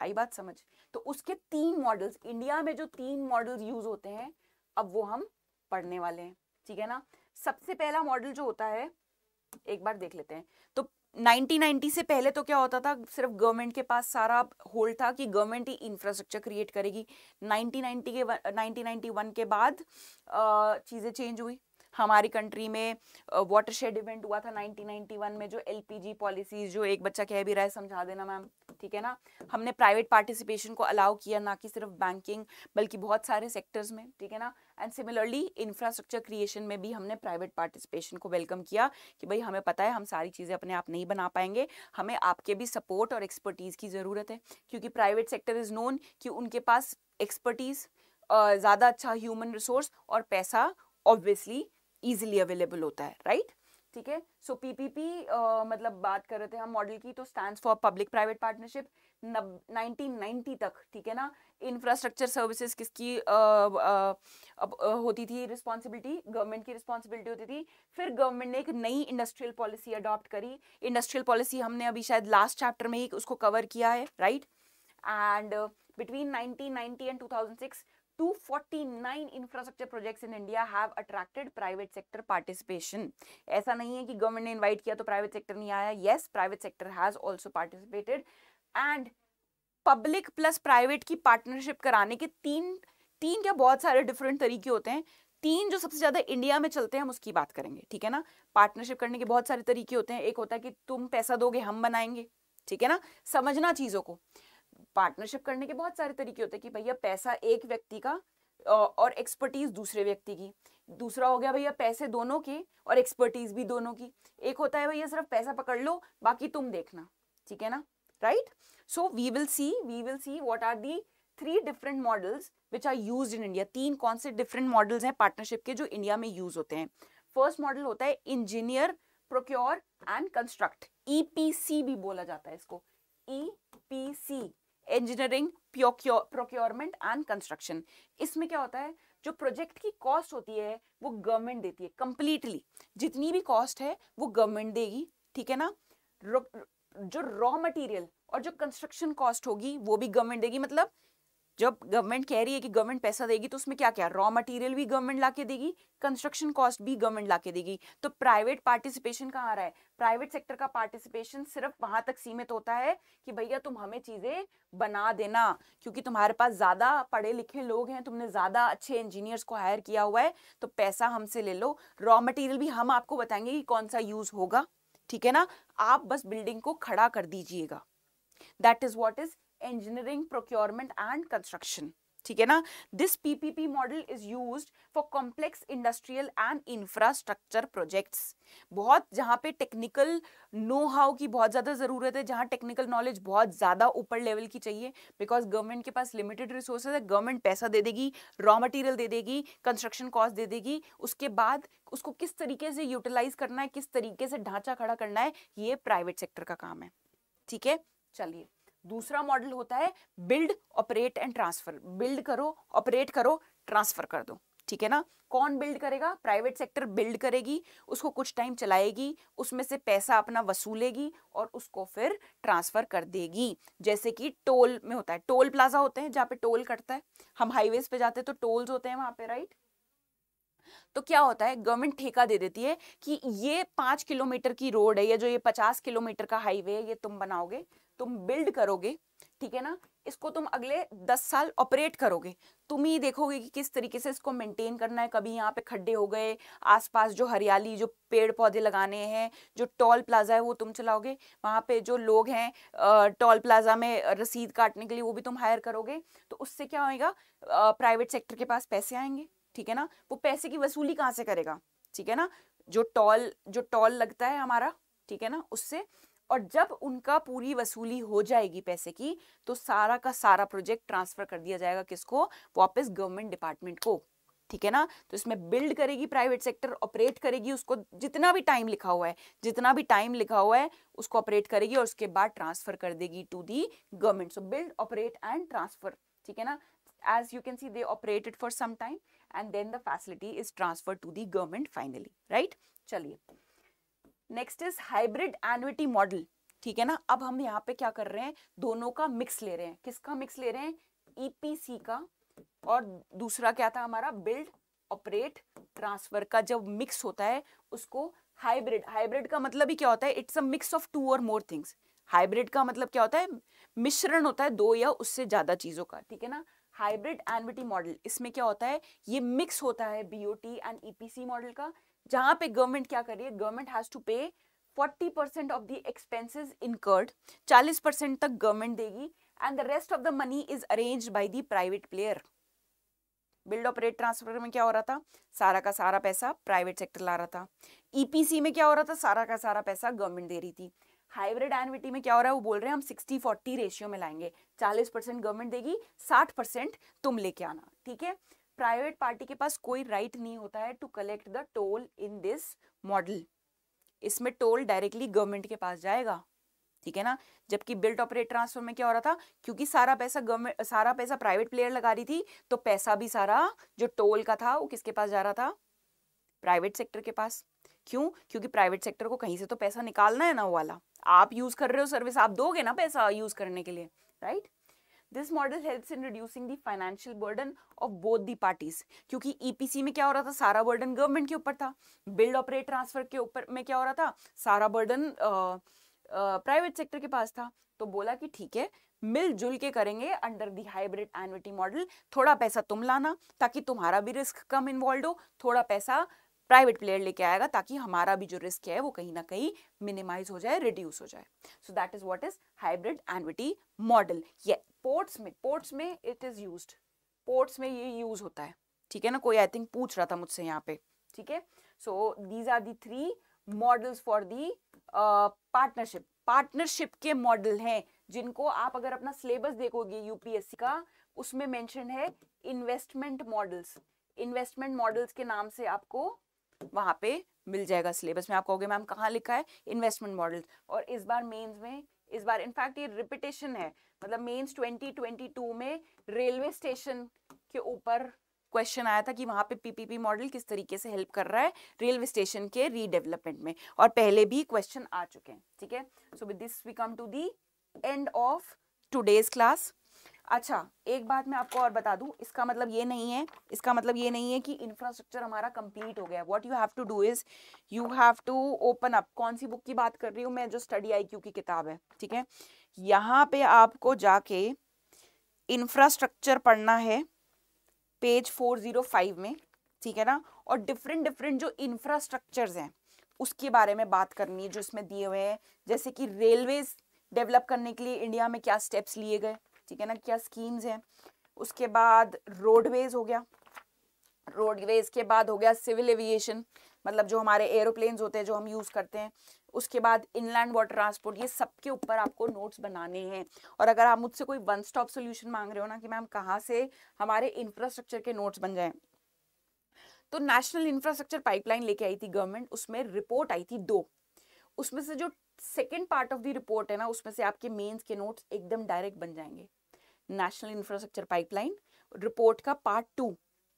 आई बात समझ तो उसके तीन मॉडल्स इंडिया में जो तीन मॉडल्स यूज होते हैं अब वो हम पढ़ने वाले हैं ठीक है ना सबसे पहला मॉडल जो होता है एक बार देख लेते हैं तो 1990 से पहले तो क्या होता था सिर्फ गवर्नमेंट के पास सारा होल्ड था कि गवर्नमेंट ही इंफ्रास्ट्रक्चर क्रिएट करेगी 1990 के 1991 के बाद चीज़ें चेंज हुई हमारी कंट्री में वाटर शेड इवेंट हुआ था 1991 में जो एलपीजी पॉलिसीज जो एक बच्चा कह भी रहा है समझा देना मैम ठीक है ना हमने प्राइवेट पार्टिसिपेशन को अलाउ किया ना कि सिर्फ बैंकिंग बल्कि बहुत सारे सेक्टर्स में ठीक है ना एंड सिमिलरली इंफ्रास्ट्रक्चर क्रिएशन में भी हमने प्राइवेट पार्टिसिपेशन को वेलकम किया कि भाई हमें पता है हम सारी चीज़ें अपने आप नहीं बना पाएंगे हमें आपके भी सपोर्ट और एक्सपर्टीज़ की ज़रूरत है क्योंकि प्राइवेट सेक्टर इज़ नोन कि उनके पास एक्सपर्टीज़ ज़्यादा अच्छा ह्यूमन रिसोर्स और पैसा ऑब्वियसली ईजिली अवेलेबल होता है राइट right? ठीक है सो पीपीपी मतलब बात कर रहे थे हम मॉडल की तो stand for public private partnership 1990 तक ठीक है ना इंफ्रास्ट्रक्चर सर्विसेज किसकी होती थी रिस्पॉन्सिबिलिटी गवर्नमेंट की रिस्पॉन्सिबिलिटी होती थी फिर गवर्नमेंट ने एक नई इंडस्ट्रियल पॉलिसी अडॉप्ट करी इंडस्ट्रियल पॉलिसी हमने अभी शायद लास्ट चैप्टर में ही उसको कवर किया है right and between 1990 and 2006 249 infrastructure projects in India have attracted private sector participation ऐसा नहीं है कि गवर्नमेंट ने इनवाइट किया तो प्राइवेट सेक्टर नहीं आया yes private sector has also participated and public plus private की पार्टनरशिप कराने के तीन तीन क्या बहुत सारे डिफरेंट तरीके होते हैं तीन जो सबसे ज़्यादा इंडिया में चलते हैं हम उसकी बात करेंगे ठीक है ना पार्टनरशिप करने के बहुत सारे तरीके होते हैं एक होता है कि तुम पैसा दोगे हम बनाएंगे ठीक है ना समझना चीज़ों को पार्टनरशिप करने के बहुत सारे तरीके होते हैं कि भैया पैसा एक व्यक्ति का और एक्सपर्टीज दूसरे व्यक्ति की दूसरा हो गया भैया पैसे दोनों के और एक्सपर्टीज भी दोनों की एक होता है भैया सिर्फ पैसा पकड़ लो बाकी तुम देखना ठीक है ना right so we will see we will see what are the three different models which are use in India तीन कौन से डिफरेंट मॉडल्स हैं पार्टनरशिप के जो इंडिया में यूज होते हैं फर्स्ट मॉडल होता है engineer procure and construct EPC भी बोला जाता है इसको EPC e engineering procurement and construction इसमें क्या होता है जो प्रोजेक्ट की कॉस्ट होती है वो गवर्नमेंट देती है कंप्लीटली जितनी भी कॉस्ट है वो गवर्नमेंट देगी ठीक है ना जो रॉ मटेरियल और जो कंस्ट्रक्शन कॉस्ट होगी वो भी गवर्नमेंट देगी मतलब जब गवर्नमेंट कह रही है कि गवर्नमेंट पैसा देगी तो उसमें क्या क्या रॉ मटेरियल भी गवर्नमेंट ला के देगी कंस्ट्रक्शन कॉस्ट भी गवर्नमेंट ला के देगी तो प्राइवेट पार्टिसिपेशन कहाँ आ रहा है प्राइवेट सेक्टर का पार्टिसिपेशन सिर्फ वहां तक सीमित होता है कि भैया तुम हमें चीजें बना देना क्योंकि तुम्हारे पास ज्यादा पढ़े लिखे लोग हैं तुमने ज्यादा अच्छे इंजीनियर्स को हायर किया हुआ है तो पैसा हमसे ले लो रॉ मटेरियल भी हम आपको बताएंगे कि कौन सा यूज होगा ठीक है ना आप बस बिल्डिंग को खड़ा कर दीजिएगा that is what is engineering procurement and construction ठीक है ना this PPP model is used for complex industrial and infrastructure projects बहुत जहां पे टेक्निकल नो हाउ की बहुत ज़्यादा ज़रूरत है जहां टेक्निकल नॉलेज बहुत ज़्यादा ऊपर लेवल की चाहिए बिकॉज गवर्नमेंट के पास लिमिटेड रिसोर्सेज है गवर्नमेंट पैसा दे देगी रॉ मटेरियल दे देगी कंस्ट्रक्शन कॉस्ट दे देगी उसके बाद उसको किस तरीके से यूटिलाइज करना है किस तरीके से ढांचा खड़ा करना है ये प्राइवेट सेक्टर का काम है ठीक है चलिए दूसरा मॉडल होता है build operate and transfer build करो ऑपरेट करो ट्रांसफर कर दो ठीक है ना कौन बिल्ड करेगा प्राइवेट सेक्टर बिल्ड करेगी उसको कुछ टाइम चलाएगी उसमें से पैसा अपना वसूलेगी और उसको फिर ट्रांसफर कर देगी जैसे कि टोल में होता है टोल प्लाजा होते हैं जहाँ पे टोल कटता है हम हाईवेज पे जाते हैं तो टोल्स होते हैं वहां पे राइट तो क्या होता है गवर्नमेंट ठेका दे देती है कि ये पांच किलोमीटर की रोड है या जो ये पचास किलोमीटर का हाईवे है ये तुम बनाओगे तुम बिल्ड करोगे ठीक है ना इसको तुम अगले दस साल ऑपरेट करोगे तुम ही देखोगे कि किस तरीके से इसको मेंटेन करना है कभी यहाँ पे खड्डे हो गए आसपास जो हरियाली जो पेड़ पौधे लगाने हैं जो टॉल प्लाजा है वो तुम चलाओगे वहाँ पे जो लोग हैं टॉल प्लाजा में रसीद काटने के लिए वो भी तुम हायर करोगे तो उससे क्या होगा प्राइवेट सेक्टर के पास पैसे आएंगे ठीक है ना वो पैसे की वसूली कहाँ से करेगा ठीक है ना जो टॉल जो टॉल लगता है हमारा ठीक है ना उससे और जब उनका पूरी वसूली हो जाएगी पैसे की तो सारा का सारा प्रोजेक्ट ट्रांसफर कर दिया जाएगा किसको वापस गवर्नमेंट डिपार्टमेंट को ठीक है ना तो इसमें बिल्ड करेगी प्राइवेट सेक्टर ऑपरेट करेगी उसको जितना भी टाइम लिखा हुआ है जितना भी टाइम लिखा हुआ है उसको ऑपरेट करेगी और उसके बाद ट्रांसफर कर देगी to the government so build operate and transfer ठीक है ना as you can see they operated for some time and then the facility is transfer to the government finally right चलिए next is hybrid annuity model ठीक है ना अब हम यहाँ पे क्या कर रहे हैं दोनों का मिक्स ले रहे हैं किसका मिक्स ले रहे हैं ईपीसी e का और दूसरा क्या था हमारा बिल्ड ऑपरेट ट्रांसफर का जब मिक्स होता है उसको हाइब्रिड हाइब्रिड का मतलब ही क्या होता है it's a mix of two और मोर थिंग्स हाइब्रिड का मतलब क्या होता है मिश्रण होता है दो या उससे ज्यादा चीजों का ठीक है ना हाइब्रिड एनविटी मॉडल इसमें क्या होता है ये मिक्स होता है बीओटी एंड ईपीसी मॉडल का जहां पे गवर्नमेंट क्या कर रही है government has to pay 40 percent of the expenses incurred 40 percent तक गवर्नमेंट देगी and the rest of the money is arrange by the private player build operate transfer में क्या हो रहा था सारा का सारा पैसा प्राइवेट सेक्टर ला रहा था ईपीसी e में क्या हो रहा था सारा का सारा पैसा गवर्नमेंट दे रही थी हाइब्रिड एनविटी में क्या हो रहा है वो बोल रहे हैं हम सिक्सटी फोर्टी रेशियो में लाएंगे चालीस परसेंट गवर्नमेंट देगी साठ परसेंट तुम लेके आना ठीक है प्राइवेट पार्टी के पास कोई राइट नहीं होता है to collect the toll in this model इसमें टोल डायरेक्टली गवर्नमेंट के पास जाएगा ठीक है ना जबकि बिल्ट ऑपरेट ट्रांसफर में क्या हो रहा था क्योंकि सारा पैसा गवर्नमेंट सारा पैसा प्राइवेट प्लेयर लगा रही थी तो पैसा भी सारा जो टोल का था वो किसके पास जा रहा था प्राइवेट सेक्टर के पास क्यों क्योंकि प्राइवेट सेक्टर को कहीं से तो पैसा निकालना है ना वो वाला आप यूज कर रहे हो सर्विस आप दोगे ना पैसा यूज करने के लिए right right? This model helps in reducing the financial burden of both the parties क्योंकि ईपीसी में क्या हो रहा था सारा बर्डन गवर्नमेंट के ऊपर था बिल्ड ऑपरेट ट्रांसफर के ऊपर में क्या हो रहा था सारा बर्डन प्राइवेट सेक्टर के पास था तो बोला कि ठीक है मिलजुल के करेंगे under the hybrid annuity model थोड़ा पैसा तुम लाना ताकि तुम्हारा भी रिस्क कम इन्वॉल्व हो थोड़ा पैसा प्राइवेट प्लेयर लेके आएगा ताकि हमारा भी जो रिस्क है वो कहीं ना कहीं मिनिमाइज हो जाए रिड्यूस हो जाए so that is what is hybrid annuity model ये पोर्ट्स में पोर्ट्स में इट इज यूज पोर्ट्स में ये यूज होता है ठीक है ना कोई आई थिंक पूछ रहा था मुझसे यहाँ पे ठीक है so these are the three models for the partnership partnership के मॉडल हैं जिनको आप अगर अपना सिलेबस देखोगे यूपीएससी का उसमें मेंशन है इन्वेस्टमेंट मॉडल्स इन्वेस्टमेंट मॉडल्स के नाम से आपको वहाँ पे मिल जाएगा सिलेबस में आप कहोगे मैम कहाँ लिखा है इन्वेस्टमेंट मॉडल्स और इस बार मेंस में इस बार इनफैक्ट ये रिपीटेशन है मतलब मेंस 2022 में रेलवे स्टेशन के ऊपर क्वेश्चन आया था कि वहाँ पे पीपीपी मॉडल किस तरीके से हेल्प कर रहा है रेलवे स्टेशन के रीडेवलपमेंट में और पहले भी क्वेश्चन आ चुके हैं ठीक है so with this we come to the end of today's class अच्छा एक बात मैं आपको और बता दूं इसका मतलब ये नहीं है इसका मतलब ये नहीं है कि इंफ्रास्ट्रक्चर हमारा कंप्लीट हो गया what you have to do is you have to open up कौन सी बुक की बात कर रही हूँ मैं जो स्टडी आई की किताब है ठीक है यहाँ पे आपको जाके इंफ्रास्ट्रक्चर पढ़ना है पेज फोर जीरो फाइव में ठीक है ना और डिफरेंट डिफरेंट जो इंफ्रास्ट्रक्चर हैं उसके बारे में बात करनी है जो इसमें दिए हुए हैं जैसे कि रेलवेज डेवलप करने के लिए इंडिया में क्या स्टेप्स लिए गए ठीक है ना क्या स्कीम्स हैं उसके बाद रोडवेज हो गया रोडवेज के बाद हो गया सिविल एविएशन मतलब जो हमारे एरोप्लेन्स होते हैं जो हम यूज़ करते हैं उसके बाद इनलैंड वाटर ट्रांसपोर्ट ये सब के ऊपर आपको नोट्स बनाने हैं और अगर आप मुझसे कोई वन स्टॉप सोल्यूशन मांग रहे हो ना कि मैम कहाँ से हमारे इंफ्रास्ट्रक्चर के नोट्स बन जाएं तो नेशनल इंफ्रास्ट्रक्चर पाइपलाइन लेके आई थी गवर्नमेंट उसमें रिपोर्ट आई थी दो उसमें से जो second part of the report है ना उसमें से आपके मेन्स के नोट्स एकदम डायरेक्ट बन जाएंगे नेशनल इंफ्रास्ट्रक्चर पाइपलाइन रिपोर्ट का पार्ट टू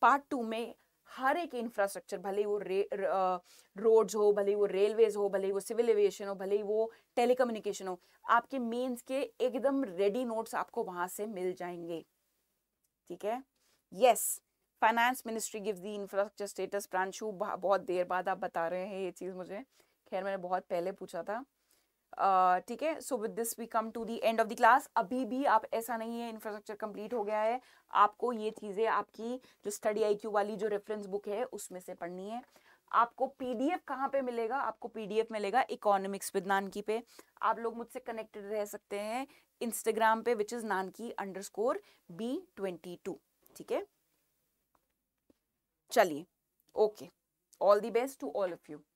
पार्ट टू में हर एक इंफ्रास्ट्रक्चर भले वो रे रोड्स हो भले वो रेलवेज हो भले वो सिविल एविएशन हो भले वो टेलीकम्युनिकेशन हो आपके मेंस के एकदम रेडी नोट्स आपको वहां से मिल जाएंगे ठीक है yes finance ministry gives the infrastructure status Pranshu बहुत देर बाद आप बता रहे हैं ये चीज़ मुझे खैर मैंने बहुत पहले पूछा था ठीक है so with this we come to the end of the class अभी भी आप ऐसा नहीं है इंफ्रास्ट्रक्चर कंप्लीट हो गया है आपको ये चीज़ें आपकी जो स्टडी आईक्यू वाली जो रेफरेंस बुक है उसमें से पढ़नी है आपको पीडीएफ कहाँ पर मिलेगा आपको पीडीएफ मिलेगा इकोनॉमिक्स विद नानकी पे आप लोग मुझसे कनेक्टेड रह सकते हैं इंस्टाग्राम पे which is Nanki underscore B twenty two ठीक है चलिए okay all the best to all of you